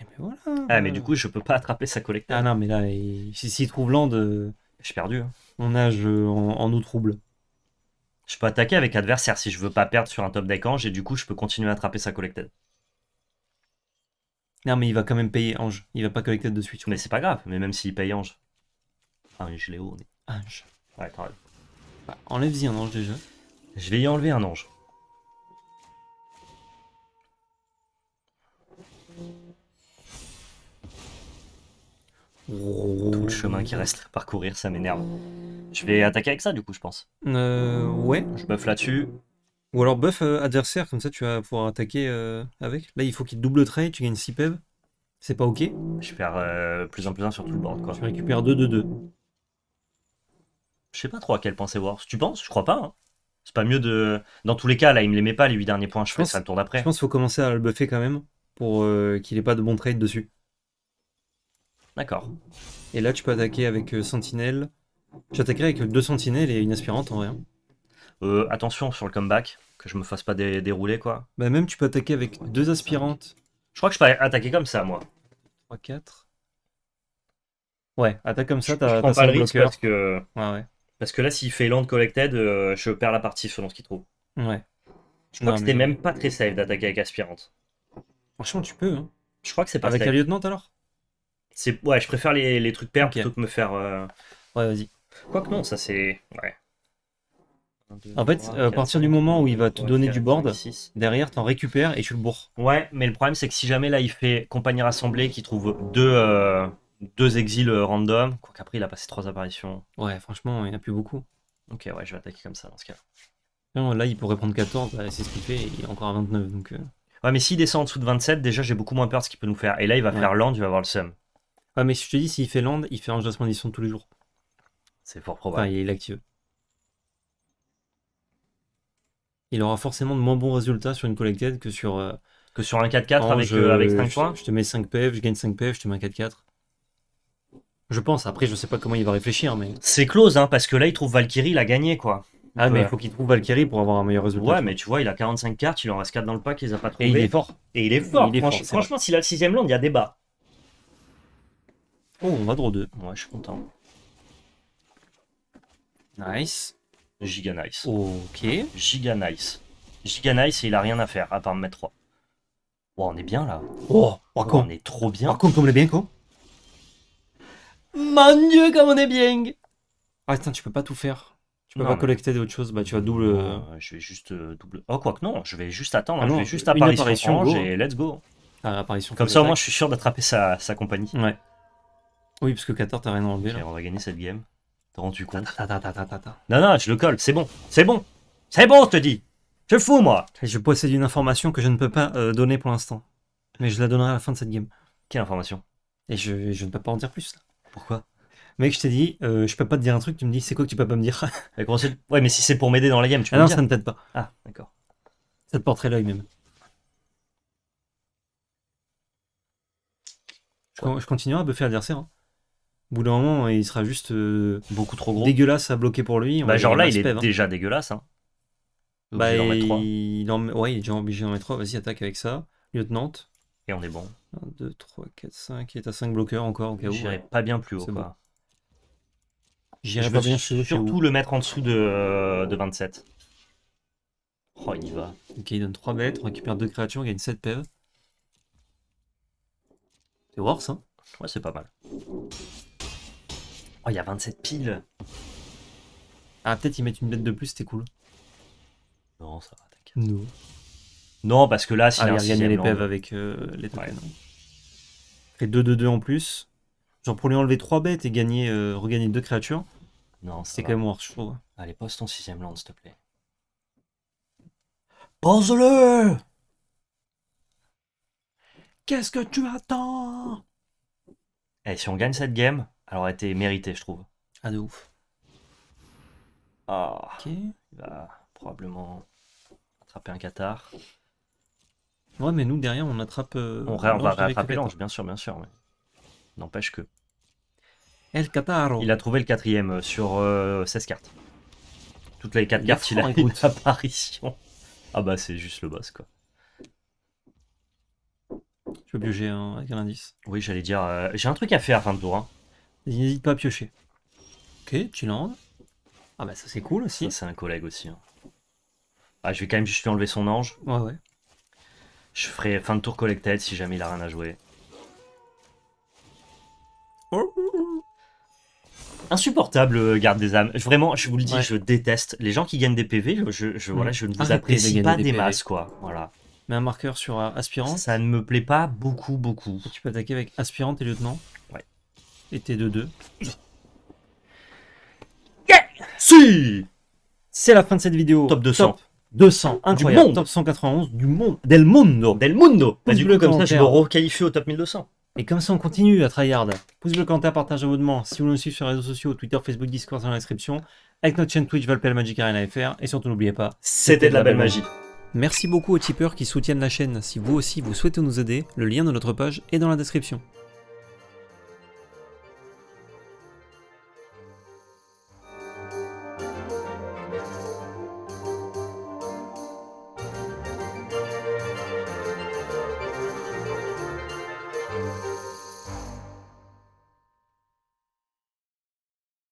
Et mais ben voilà. Ah, mais du coup, je peux pas attraper sa collecteur. Ah non, mais là, il... s'il trouve land. de. Euh, J'ai perdu. Hein. On nage euh, en, en eau trouble. Je peux attaquer avec adversaire si je veux pas perdre sur un top deck ange et du coup je peux continuer à attraper sa collected. Non mais il va quand même payer ange, il va pas collecter de suite. Mais c'est pas grave, mais même s'il paye ange. Ah, l'ai haut, on est ange. Ouais, bah, Enlève-y un ange déjà. Je vais y enlever un ange. Tout le chemin qui reste à parcourir, ça m'énerve. Je vais attaquer avec ça, du coup, je pense. Euh, ouais. Je buff là-dessus. Ou alors buff euh, adversaire, comme ça tu vas pouvoir attaquer euh, avec. Là, il faut qu'il double trade, tu gagnes 6 pev. C'est pas ok. Je perds euh, plus en plus un sur tout le board, je récupère récupère 2, 2, 2. Je sais pas trop à quel point c'est Tu penses Je crois pas. Hein. C'est pas mieux de. Dans tous les cas, là, il me les met pas, les 8 derniers points. Je, fais pense, ça le tour d'après. Je pense qu'il faut commencer à le buffer quand même pour qu'il ait pas de bon trade dessus. D'accord. Et là, tu peux attaquer avec euh, Sentinelle. J'attaquerai avec euh, deux Sentinelles et une Aspirante en rien. Hein. Euh, attention sur le comeback, que je me fasse pas dérouler quoi. Bah, même tu peux attaquer avec deux Aspirantes. Je crois que je peux attaquer comme ça, moi. 3, 4. Ouais, attaque comme ça, t'as pas le risque parce que. Ouais, ouais. Parce que là, s'il fait Land Collected, je perds la partie selon ce qu'il trouve. Ouais. Je crois que c'était même pas très safe d'attaquer avec Aspirante. Franchement, tu peux. Hein. Je crois que c'est pas Avec un lieutenant alors ouais, je préfère les, les trucs perles plutôt que me faire. Euh, ouais, vas-y. Quoique non, ça c'est ouais. En fait, euh, à partir du moment où il va te donner du board, derrière, t'en récupères et tu le bourres. Ouais, mais le problème, c'est que si jamais là, il fait compagnie rassemblée qui trouve deux, euh, deux exils random, quoi qu'après, il a passé trois apparitions. Ouais, franchement, il n'y en a plus beaucoup. Ok, ouais, je vais attaquer comme ça dans ce cas. là, il pourrait prendre 14, bah, c'est ce qu'il fait, il est encore à 29. Donc, Ouais, mais s'il descend en dessous de 27, déjà, j'ai beaucoup moins peur de ce qu'il peut nous faire. Et là, il va faire land, il va avoir le sum ah, mais je te dis, s'il fait land, il fait un jasmin d'histoire tous les jours. C'est fort probable. Enfin, il Il aura forcément de moins bons résultats sur une collected que sur. Euh, que sur un 4-4 avec, euh, avec 5 points. Je te mets 5 PF, je gagne 5 PF, je te mets un 4-4. Je pense, après je sais pas comment il va réfléchir, mais. C'est close, hein, parce que là il trouve Valkyrie, il a gagné quoi. Ah, mais il euh, faut qu'il trouve Valkyrie pour avoir un meilleur résultat. Ouais, mais tu vois, il a 45 cartes, il en reste 4 dans le pack, il les a pas trouvé. Et il est fort. Et il est fort. franchement, s'il a le 6ème land, il y a débat. Oh, on va draw 2. Ouais, je suis content. Nice. Giga nice. Ok. Giga nice. Giga nice et il a rien à faire à part me mettre 3. on est bien là. Oh, on est trop bien. comme on est bien, quoi. Mon dieu, comme on est bien. Ah, putain, tu peux pas tout faire. Tu peux pas collecter d'autres choses, bah tu vas double. Euh, je vais juste euh, double. Oh, quoi que non, je vais juste attendre. Hein. Ah je vais juste apparition, et let's go. Ah, apparition Comme ça, au moins, je suis sûr d'attraper sa, sa compagnie. Ouais. Oui, parce que 14, t'as rien enlevé. On va gagner cette game. T'as rendu compte Non, non, je le colle, c'est bon, c'est bon, c'est bon, je te dis. Je fous, moi. Je possède une information que je ne peux pas euh, donner pour l'instant. Mais je la donnerai à la fin de cette game. Quelle information Et je, ne peux pas en dire plus. Là. Pourquoi Mec, je t'ai dit, euh, je peux pas te dire un truc, tu me dis, c'est quoi que tu peux pas me dire Ouais, mais si c'est pour m'aider dans la game, tu peux Ah non, ça ne t'aide pas. Ah, d'accord. Ça te porterait l'œil même. Je, continue à buffer adversaire. Hein. Au bout d'un moment, hein, il sera juste euh, beaucoup trop gros. Dégueulasse à bloquer pour lui. Bah, genre là, il est hein. déjà dégueulasse. Hein. Bah, il, en est déjà obligé d'en mettre 3. Vas-y, attaque avec ça. Lieutenant. Et on est bon. 1, 2, 3, 4, 5. Il est à 5 bloqueurs encore au cas où. J'irai pas bien plus haut. J'irai pas bien Surtout le mettre en dessous de, 27. Euh, oh, il y va. Ok, il donne 3 bêtes. On récupère 2 créatures. On gagne 7 PV. E. C'est worse, hein Ouais, c'est pas mal. Oh, il y a 27 piles. Ah, peut-être ils mettent une bête de plus, c'était cool. Non, ça va, t'inquiète. Non. non. parce que là, si ah, gagné les avec euh, les tokens. 2-2-2 en plus. Genre pour lui enlever 3 bêtes et gagner, euh, regagner 2 créatures. Non, c'est quand même worth, je Allez, pose ton 6 land, s'il te plaît. Pose-le Qu'est-ce que tu attends Eh, si on gagne cette game, elle aurait été méritée, je trouve. Ah, de ouf. Ah, ok. Il va probablement attraper un Qatar. Ouais, mais nous, derrière, on attrape. Euh, on, va rattraper l'ange, bien sûr, bien sûr. N'empêche que. El Qatar. Il a trouvé le quatrième euh, sur 16 euh, cartes. Toutes les 4 cartes, il a une apparition. Ah bah, c'est juste le boss, quoi. Je veux obligé avec un indice. Oui, j'allais dire. J'ai un truc à faire à fin de tour. Hein. N'hésite pas à piocher. Ok, tu landes. Ah bah ça c'est cool aussi. c'est un collègue aussi. Hein. Ah, je vais quand même juste lui enlever son ange. Ouais, ouais. Je ferai fin de tour collected si jamais il a rien à jouer. Insupportable euh, garde des âmes. Vraiment, je vous le dis, je déteste les gens qui gagnent des PV. Je, voilà, mm. ne vous apprécie pas des masses, quoi. Voilà. Mais un marqueur sur euh, aspirant. Ça ne me plaît pas beaucoup, beaucoup. Tu peux attaquer avec aspirante et lieutenant était de 2. Yeah si C'est la fin de cette vidéo. Top 200. 200, incroyable. Du monde. Top 191 du monde. Del mundo. Del mundo. Bah, du comme ça, je me requalifier au top 1200. Et comme ça, on continue à tryhard. Pouce bleu commentaire, partage abonnement. Si vous nous suivez sur les réseaux sociaux, Twitter, Facebook, Discord, dans la description. Avec notre chaîne Twitch, Valpel Magic Arena FR. Et surtout, n'oubliez pas, c'était de la belle magie. magie. Merci beaucoup aux tipeurs qui soutiennent la chaîne. Si vous aussi vous souhaitez nous aider, le lien de notre page est dans la description.